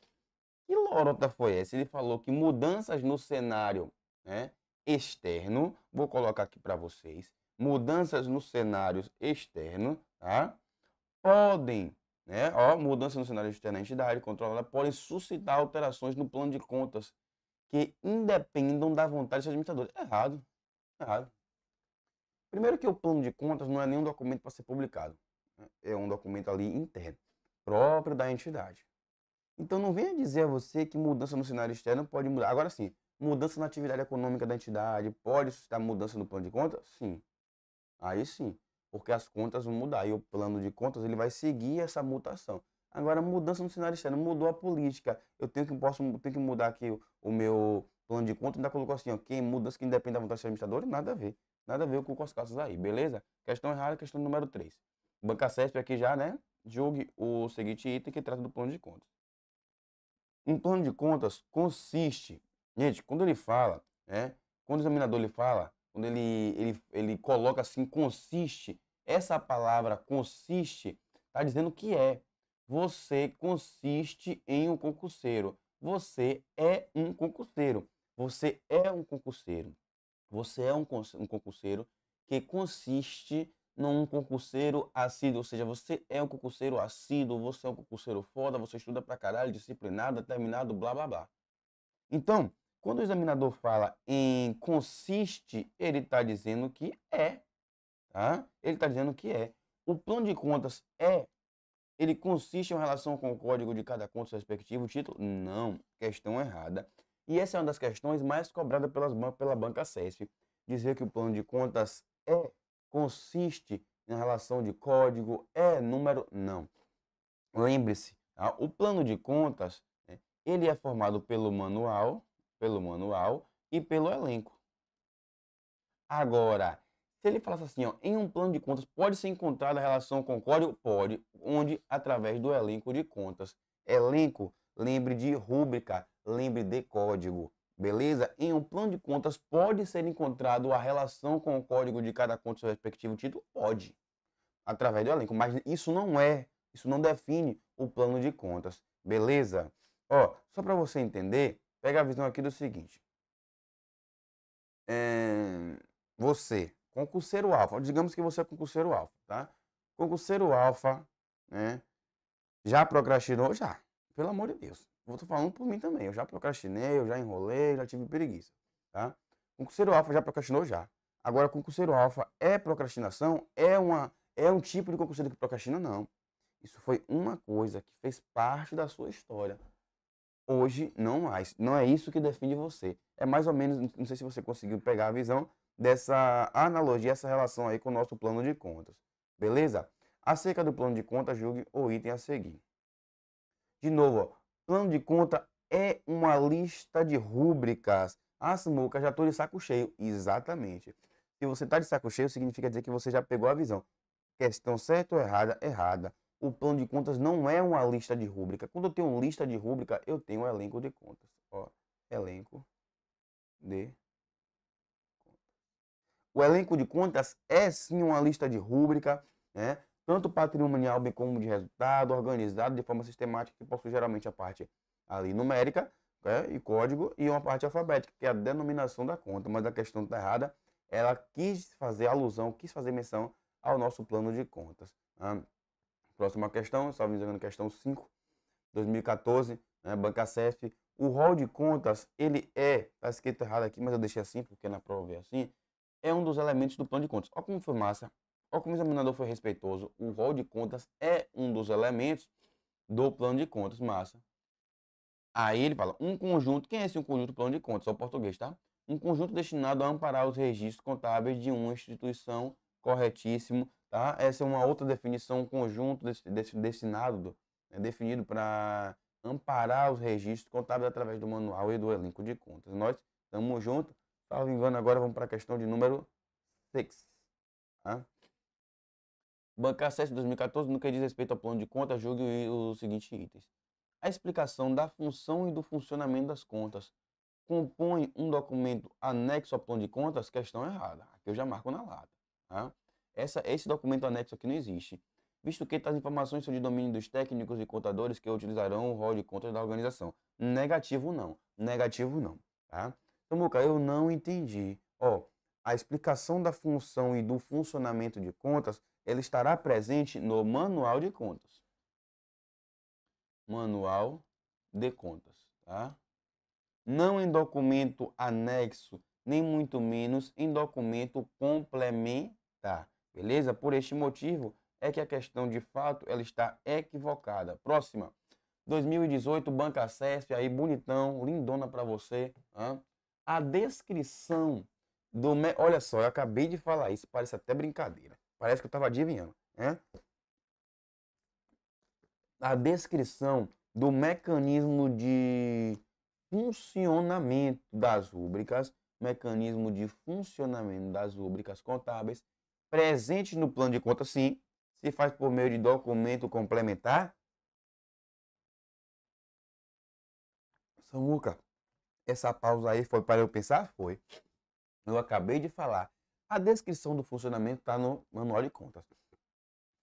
Que lorota foi essa? Ele falou que mudanças no cenário né, externo, vou colocar aqui para vocês, mudanças nos cenários externos, tá? podem, né, ó, mudanças no cenário externo da entidade controlada podem suscitar alterações no plano de contas que independam da vontade dos administradores. Errado, errado. Primeiro que o plano de contas não é nenhum documento para ser publicado. Né? É um documento ali interno, próprio da entidade. Então não venha dizer a você que mudança no cenário externo pode mudar. Agora sim, mudança na atividade econômica da entidade pode suscitar mudança no plano de contas? Sim, Aí sim, porque as contas vão mudar e o plano de contas ele vai seguir essa mutação. Agora, mudança no cenário externo, mudou a política. Eu tenho que, posso, tenho que mudar aqui o, o meu plano de contas, ainda colocou assim, ó, quem muda, que independe da vontade dos administradores, nada a ver. Nada a ver com os casos aí, beleza? Questão errada, questão número 3. Banca CESP aqui já, né? Julgue o seguinte item que trata do plano de contas. Um plano de contas consiste, gente, quando ele fala, né? Quando o examinador ele fala quando ele, ele, ele coloca assim, consiste, essa palavra consiste, está dizendo que é. Você consiste em um concurseiro. Você é um concurseiro. Você é um concurseiro. Você é um, um concurseiro que consiste num concurseiro assíduo. Ou seja, você é um concurseiro assíduo, você é um concurseiro foda, você estuda pra caralho, disciplinado, determinado, blá blá blá. Então, quando o examinador fala em consiste, ele está dizendo que é. Tá? Ele está dizendo que é. O plano de contas é. Ele consiste em relação com o código de cada conta respectivo título? Não, questão errada. E essa é uma das questões mais cobradas pelas, pela banca SESF. Dizer que o plano de contas é, consiste em relação de código, é número, não. Lembre-se, tá? o plano de contas, né, ele é formado pelo manual, pelo manual e pelo elenco. Agora, se ele falasse assim, ó, em um plano de contas pode ser encontrada a relação com código? Pode, onde? Através do elenco de contas. Elenco, lembre de rúbrica, lembre de código. Beleza? Em um plano de contas pode ser encontrado a relação com o código de cada conta do seu respectivo título? Pode. Através do elenco, mas isso não é, isso não define o plano de contas. Beleza? Ó, só para você entender, Pega a visão aqui do seguinte. É, você, concurseiro alfa, digamos que você é concurseiro alfa, tá? Concurseiro alfa, né? Já procrastinou? Já. Pelo amor de Deus. Vou tô falando por mim também. Eu já procrastinei, eu já enrolei, já tive preguiça, tá? Concurseiro alfa já procrastinou? Já. Agora, concurseiro alfa é procrastinação? É, uma, é um tipo de concurseiro que procrastina? Não. Isso foi uma coisa que fez parte da sua história. Hoje, não mais. Não é isso que define você. É mais ou menos, não sei se você conseguiu pegar a visão dessa analogia, essa relação aí com o nosso plano de contas. Beleza? Acerca do plano de conta, julgue o item a seguir. De novo, ó, plano de conta é uma lista de rúbricas. Ah, Samuca, já estou de saco cheio. Exatamente. Se você está de saco cheio, significa dizer que você já pegou a visão. Questão certa ou errada? Errada o plano de contas não é uma lista de rúbrica. Quando eu tenho lista de rúbrica, eu tenho um elenco de contas. Ó, elenco de o elenco de contas é sim uma lista de rúbrica, né? tanto patrimonial bem como de resultado, organizado de forma sistemática, que possui geralmente a parte ali numérica né? e código, e uma parte alfabética, que é a denominação da conta. Mas a questão está errada, ela quis fazer alusão, quis fazer menção ao nosso plano de contas. Né? Próxima questão, salve me engano, questão 5, 2014, né, Banca CESP. O rol de contas, ele é, tá escrito errado aqui, mas eu deixei assim, porque na prova é assim, é um dos elementos do plano de contas. Olha como foi massa, olha como o examinador foi respeitoso. O rol de contas é um dos elementos do plano de contas, massa. Aí ele fala, um conjunto, quem é esse um conjunto plano de contas? É o português, tá? Um conjunto destinado a amparar os registros contábeis de uma instituição corretíssimo, tá? Essa é uma outra definição, um conjunto desse, desse, destinado, né, definido para amparar os registros contábeis através do manual e do elenco de contas. Nós estamos juntos, salvo engano, agora vamos para a questão de número 6. Tá? Bancar 7 2014, no que diz respeito ao plano de contas, julgue os seguintes itens. A explicação da função e do funcionamento das contas compõe um documento anexo ao plano de contas? Questão errada. Aqui eu já marco na lata. Tá? Essa, esse documento anexo aqui não existe, visto que as informações são de domínio dos técnicos e contadores que utilizarão o rol de contas da organização. Negativo não, negativo não. Tá? Então, Boca, eu não entendi. Ó, a explicação da função e do funcionamento de contas, ela estará presente no manual de contas. Manual de contas, tá? Não em documento anexo, nem muito menos em documento complementar Tá, beleza? Por este motivo é que a questão de fato ela está equivocada. Próxima. 2018, Banca CESP, aí bonitão, lindona para você. Hein? A descrição do... Me... Olha só, eu acabei de falar isso, parece até brincadeira. Parece que eu estava adivinhando. Hein? A descrição do mecanismo de funcionamento das rubricas mecanismo de funcionamento das rubricas contábeis, presente no plano de conta, sim, se faz por meio de documento complementar. Samuca, essa pausa aí foi para eu pensar? Foi. Eu acabei de falar. A descrição do funcionamento está no manual de contas.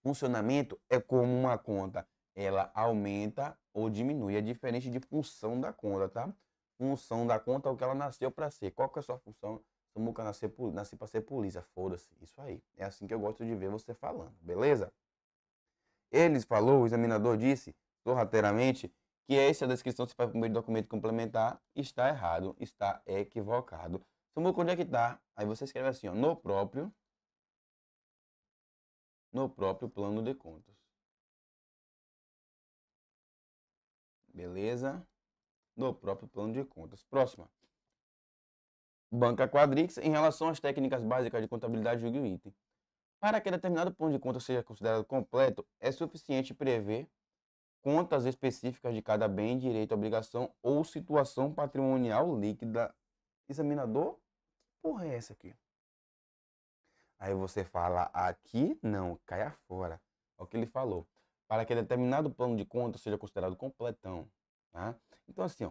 Funcionamento é como uma conta. Ela aumenta ou diminui. É diferente de função da conta, tá? Função da conta é o que ela nasceu para ser. Qual que é a sua função? Samuca nasceu, nasci pra ser polícia, foda-se. Isso aí. É assim que eu gosto de ver você falando, beleza? Eles falou, o examinador disse, sorrateiramente, que essa descrição se faz por meio do documento complementar está errado, está equivocado. Samuca, onde é que tá? Aí você escreve assim, ó, no próprio, no próprio plano de contas. Beleza? No próprio plano de contas. Próxima banca Quadrix em relação às técnicas básicas de contabilidade julgue o item. Para que determinado ponto de conta seja considerado completo, é suficiente prever contas específicas de cada bem, direito, obrigação ou situação patrimonial líquida. Examinador, que porra é essa aqui? Aí você fala aqui, não, caia fora. Olha é o que ele falou. Para que determinado plano de conta seja considerado completão. Tá? Então, assim, ó,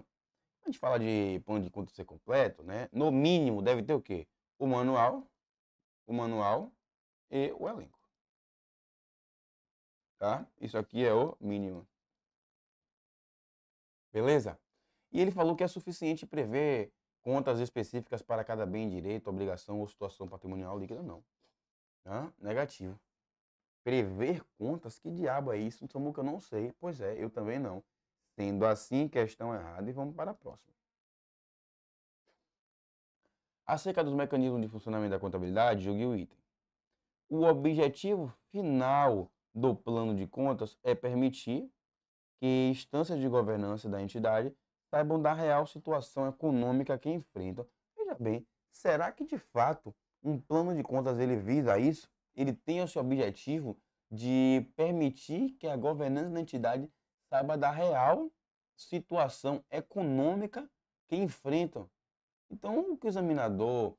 a gente fala de plano de conta ser completo, né? No mínimo deve ter o quê? O manual, o manual e o elenco. Tá? Isso aqui é o mínimo. Beleza? E ele falou que é suficiente prever contas específicas para cada bem, direito, obrigação ou situação patrimonial líquida, não. Tá? Negativo. Prever contas? Que diabo é isso? Samuca, eu não sei. Pois é, eu também não. Sendo assim, questão errada e vamos para a próxima. Acerca dos mecanismos de funcionamento da contabilidade, julgue o item. O objetivo final do plano de contas é permitir que instâncias de governança da entidade saibam da real situação econômica que enfrentam. Veja bem, será que de fato um plano de contas ele visa isso? Ele tem o seu objetivo de permitir que a governança da entidade saiba da real situação econômica que enfrentam. Então, o que o examinador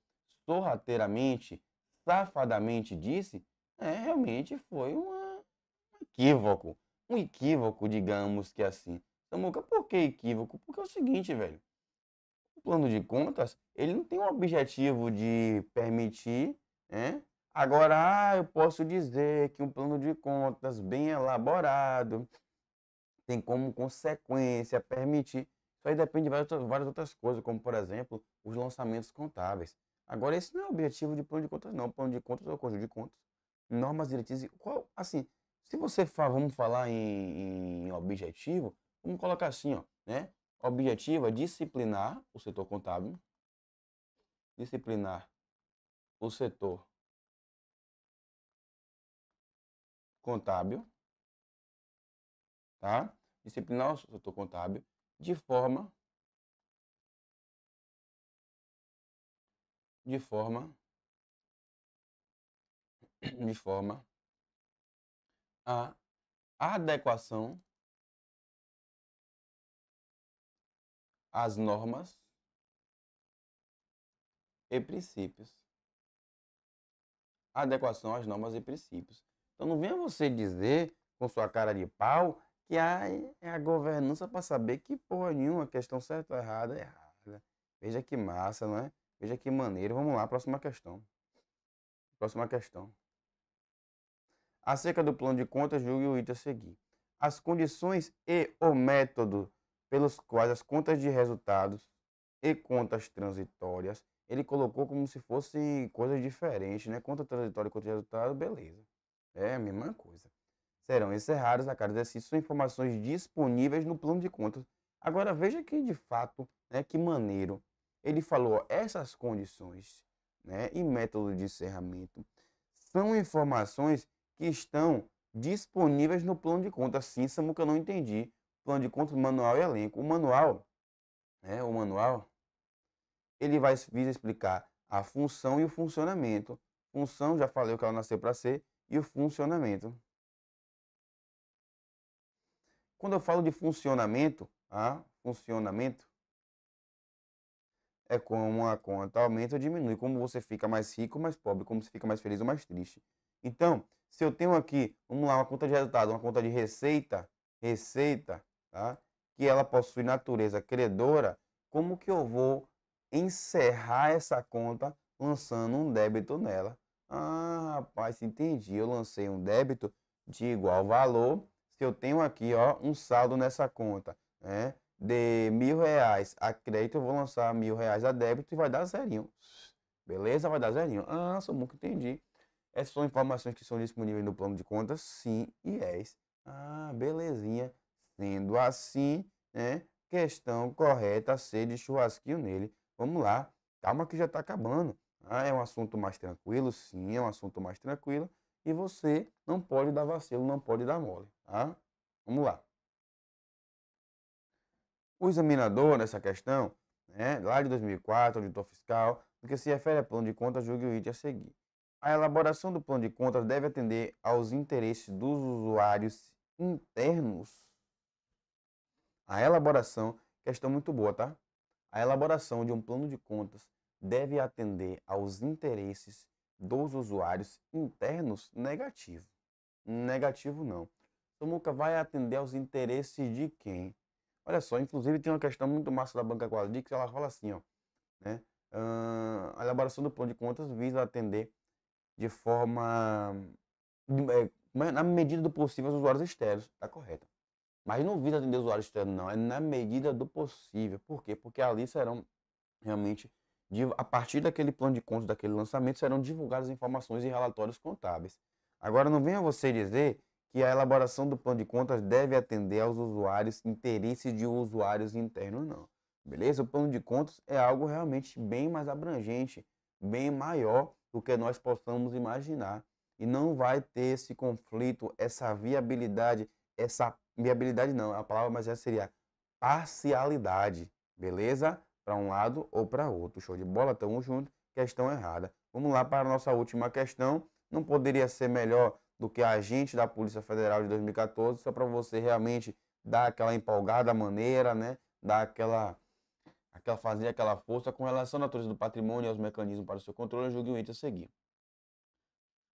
sorrateiramente, safadamente disse, é, realmente foi uma, um equívoco. Um equívoco, digamos que assim. Samuca, por que equívoco? Porque é o seguinte, velho. O plano de contas, ele não tem o objetivo de permitir, né? Agora, ah, eu posso dizer que um plano de contas bem elaborado, tem como consequência permitir. Isso aí depende de várias, várias outras coisas, como por exemplo os lançamentos contábeis. Agora, esse não é o objetivo de plano de contas, não. Plano de contas é o conjunto de contas, normas diretrizes. Qual, assim, se você fala, vamos falar em, em objetivo, vamos colocar assim, ó, né? Objetivo é disciplinar o setor contábil, disciplinar o setor contábil tá? disciplinar o setor contábil de forma de forma de forma a adequação às normas e princípios. Adequação às normas e princípios. Então não venha você dizer com sua cara de pau que há é a governança para saber que porra nenhuma, questão certa ou errada, é errada. Veja que massa, não é? Veja que maneiro. Vamos lá, próxima questão. Próxima questão. Acerca do plano de contas, julgue o item a seguir. As condições e o método pelos quais as contas de resultados e contas transitórias, ele colocou como se fossem coisas diferentes, né? Conta transitória e conta de resultado, beleza. É a mesma coisa serão encerrados a cada exercício são informações disponíveis no plano de contas. Agora veja que de fato, né, que maneiro. Ele falou essas condições né, e método de encerramento são informações que estão disponíveis no plano de contas Sim, Samu, que eu não entendi. Plano de contas manual e elenco. O manual, né, o manual, ele vai visa explicar a função e o funcionamento. Função, já falei o que ela nasceu para ser, e o funcionamento. Quando eu falo de funcionamento, ah, funcionamento é como a conta aumenta ou diminui. Como você fica mais rico, mais pobre, como você fica mais feliz ou mais triste. Então, se eu tenho aqui, vamos lá, uma conta de resultado, uma conta de receita, receita, tá? que ela possui natureza credora, como que eu vou encerrar essa conta lançando um débito nela? Ah, rapaz, entendi. Eu lancei um débito de igual valor se eu tenho aqui ó, um saldo nessa conta né, de mil reais a crédito, eu vou lançar mil reais a débito e vai dar zerinho. Beleza? Vai dar zerinho. Ah, sou muito entendi. Essas são informações que são disponíveis no plano de contas, sim e yes. Ah, belezinha. Sendo assim, né? Questão correta ser de churrasquinho nele. Vamos lá. Calma que já tá acabando. Ah, é um assunto mais tranquilo? Sim, é um assunto mais tranquilo. E você não pode dar vacilo, não pode dar mole. Tá? Vamos lá. O examinador, nessa questão, né, lá de 2004, auditor fiscal, do que se refere a plano de contas, julgue o item a seguir. A elaboração do plano de contas deve atender aos interesses dos usuários internos. A elaboração, questão muito boa, tá? A elaboração de um plano de contas deve atender aos interesses dos usuários internos negativo. Negativo não nunca vai atender aos interesses de quem? Olha só, inclusive tem uma questão muito massa da banca que ela fala assim, ó, né? Uh, a elaboração do plano de contas visa atender de forma é, na medida do possível os usuários externos, tá correto? Mas não visa atender os usuários externos, não, é na medida do possível. Por quê? Porque ali serão realmente a partir daquele plano de contas daquele lançamento serão divulgadas informações e relatórios contábeis. Agora não venha você dizer que a elaboração do plano de contas deve atender aos usuários, interesses de usuários internos, não. Beleza? O plano de contas é algo realmente bem mais abrangente, bem maior do que nós possamos imaginar. E não vai ter esse conflito, essa viabilidade, essa viabilidade não, a palavra mais já seria parcialidade, beleza? Para um lado ou para outro. Show de bola, tamo junto. Questão errada. Vamos lá para a nossa última questão. Não poderia ser melhor do que agente da Polícia Federal de 2014, só para você realmente dar aquela empolgada maneira, né? Dar aquela, aquela fazer aquela força com relação à natureza do patrimônio e aos mecanismos para o seu controle, julgue o ente a seguir.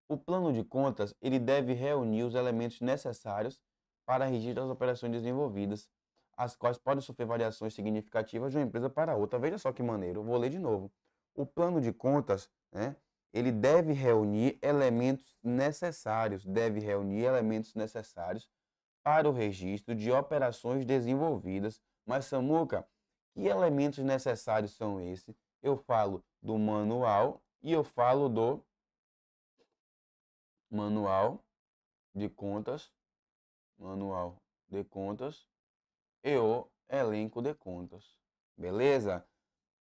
O plano de contas ele deve reunir os elementos necessários para registro das operações desenvolvidas, as quais podem sofrer variações significativas de uma empresa para outra. Veja só que maneiro, eu vou ler de novo. O plano de contas, né? ele deve reunir elementos necessários, deve reunir elementos necessários para o registro de operações desenvolvidas. Mas, Samuca, que elementos necessários são esses? Eu falo do manual e eu falo do manual de contas, manual de contas e o elenco de contas. Beleza?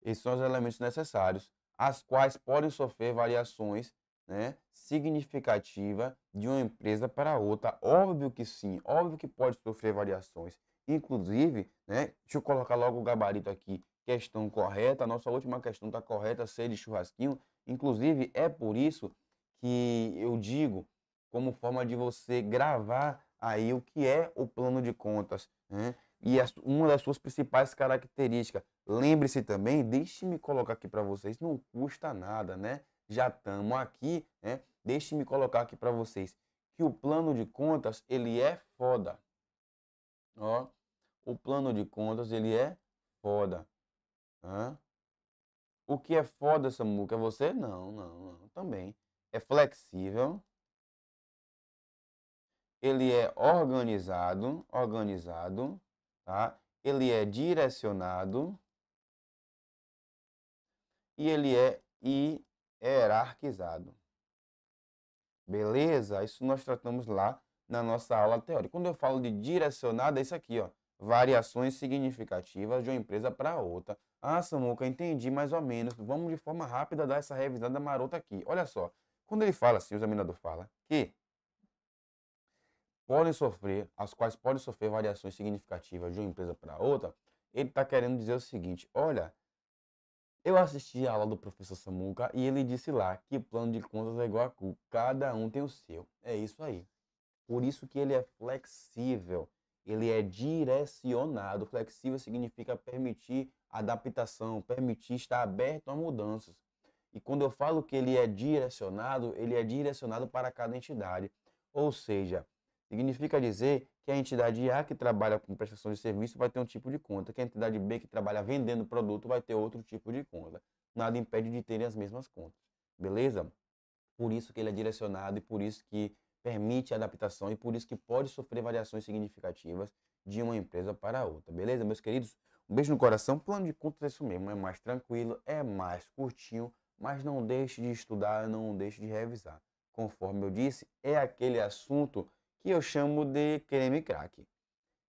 Esses são os elementos necessários as quais podem sofrer variações né, significativa de uma empresa para outra. Óbvio que sim, óbvio que pode sofrer variações. Inclusive, né, deixa eu colocar logo o gabarito aqui, questão correta, a nossa última questão está correta, ser de churrasquinho. Inclusive, é por isso que eu digo, como forma de você gravar aí o que é o plano de contas. Né? E uma das suas principais características, Lembre-se também, deixe-me colocar aqui para vocês, não custa nada, né? Já estamos aqui, né? Deixe-me colocar aqui para vocês que o plano de contas, ele é foda. Ó, o plano de contas, ele é foda. Hã? O que é foda, Samuca? É você? Não, não, não. Também. É flexível. Ele é organizado, organizado, tá? Ele é direcionado, e ele é hierarquizado. Beleza? Isso nós tratamos lá na nossa aula teórica. Quando eu falo de direcionada, é isso aqui, ó. Variações significativas de uma empresa para outra. Ah, Samuca, entendi mais ou menos. Vamos de forma rápida dar essa revisada marota aqui. Olha só. Quando ele fala, se assim, o examinador fala, que podem sofrer, as quais podem sofrer variações significativas de uma empresa para outra, ele está querendo dizer o seguinte: olha, eu assisti a aula do professor Samuca e ele disse lá que plano de contas é igual a cu, cada um tem o seu. É isso aí. Por isso que ele é flexível, ele é direcionado. Flexível significa permitir adaptação, permitir estar aberto a mudanças. E quando eu falo que ele é direcionado, ele é direcionado para cada entidade. Ou seja, significa dizer que a entidade A, que trabalha com prestação de serviço, vai ter um tipo de conta, que a entidade B, que trabalha vendendo produto, vai ter outro tipo de conta. Nada impede de terem as mesmas contas, beleza? Por isso que ele é direcionado e por isso que permite a adaptação e por isso que pode sofrer variações significativas de uma empresa para outra, beleza, meus queridos? Um beijo no coração, plano de contas é isso mesmo, é mais tranquilo, é mais curtinho, mas não deixe de estudar, não deixe de revisar. Conforme eu disse, é aquele assunto que eu chamo de creme crack.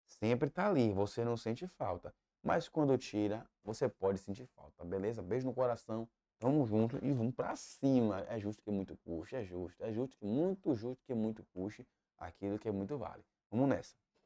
Sempre tá ali, você não sente falta. Mas quando tira, você pode sentir falta, beleza? Beijo no coração, tamo junto e vamos pra cima. É justo que muito puxe, é justo, é justo que muito justo que muito puxe aquilo que muito vale. Vamos nessa.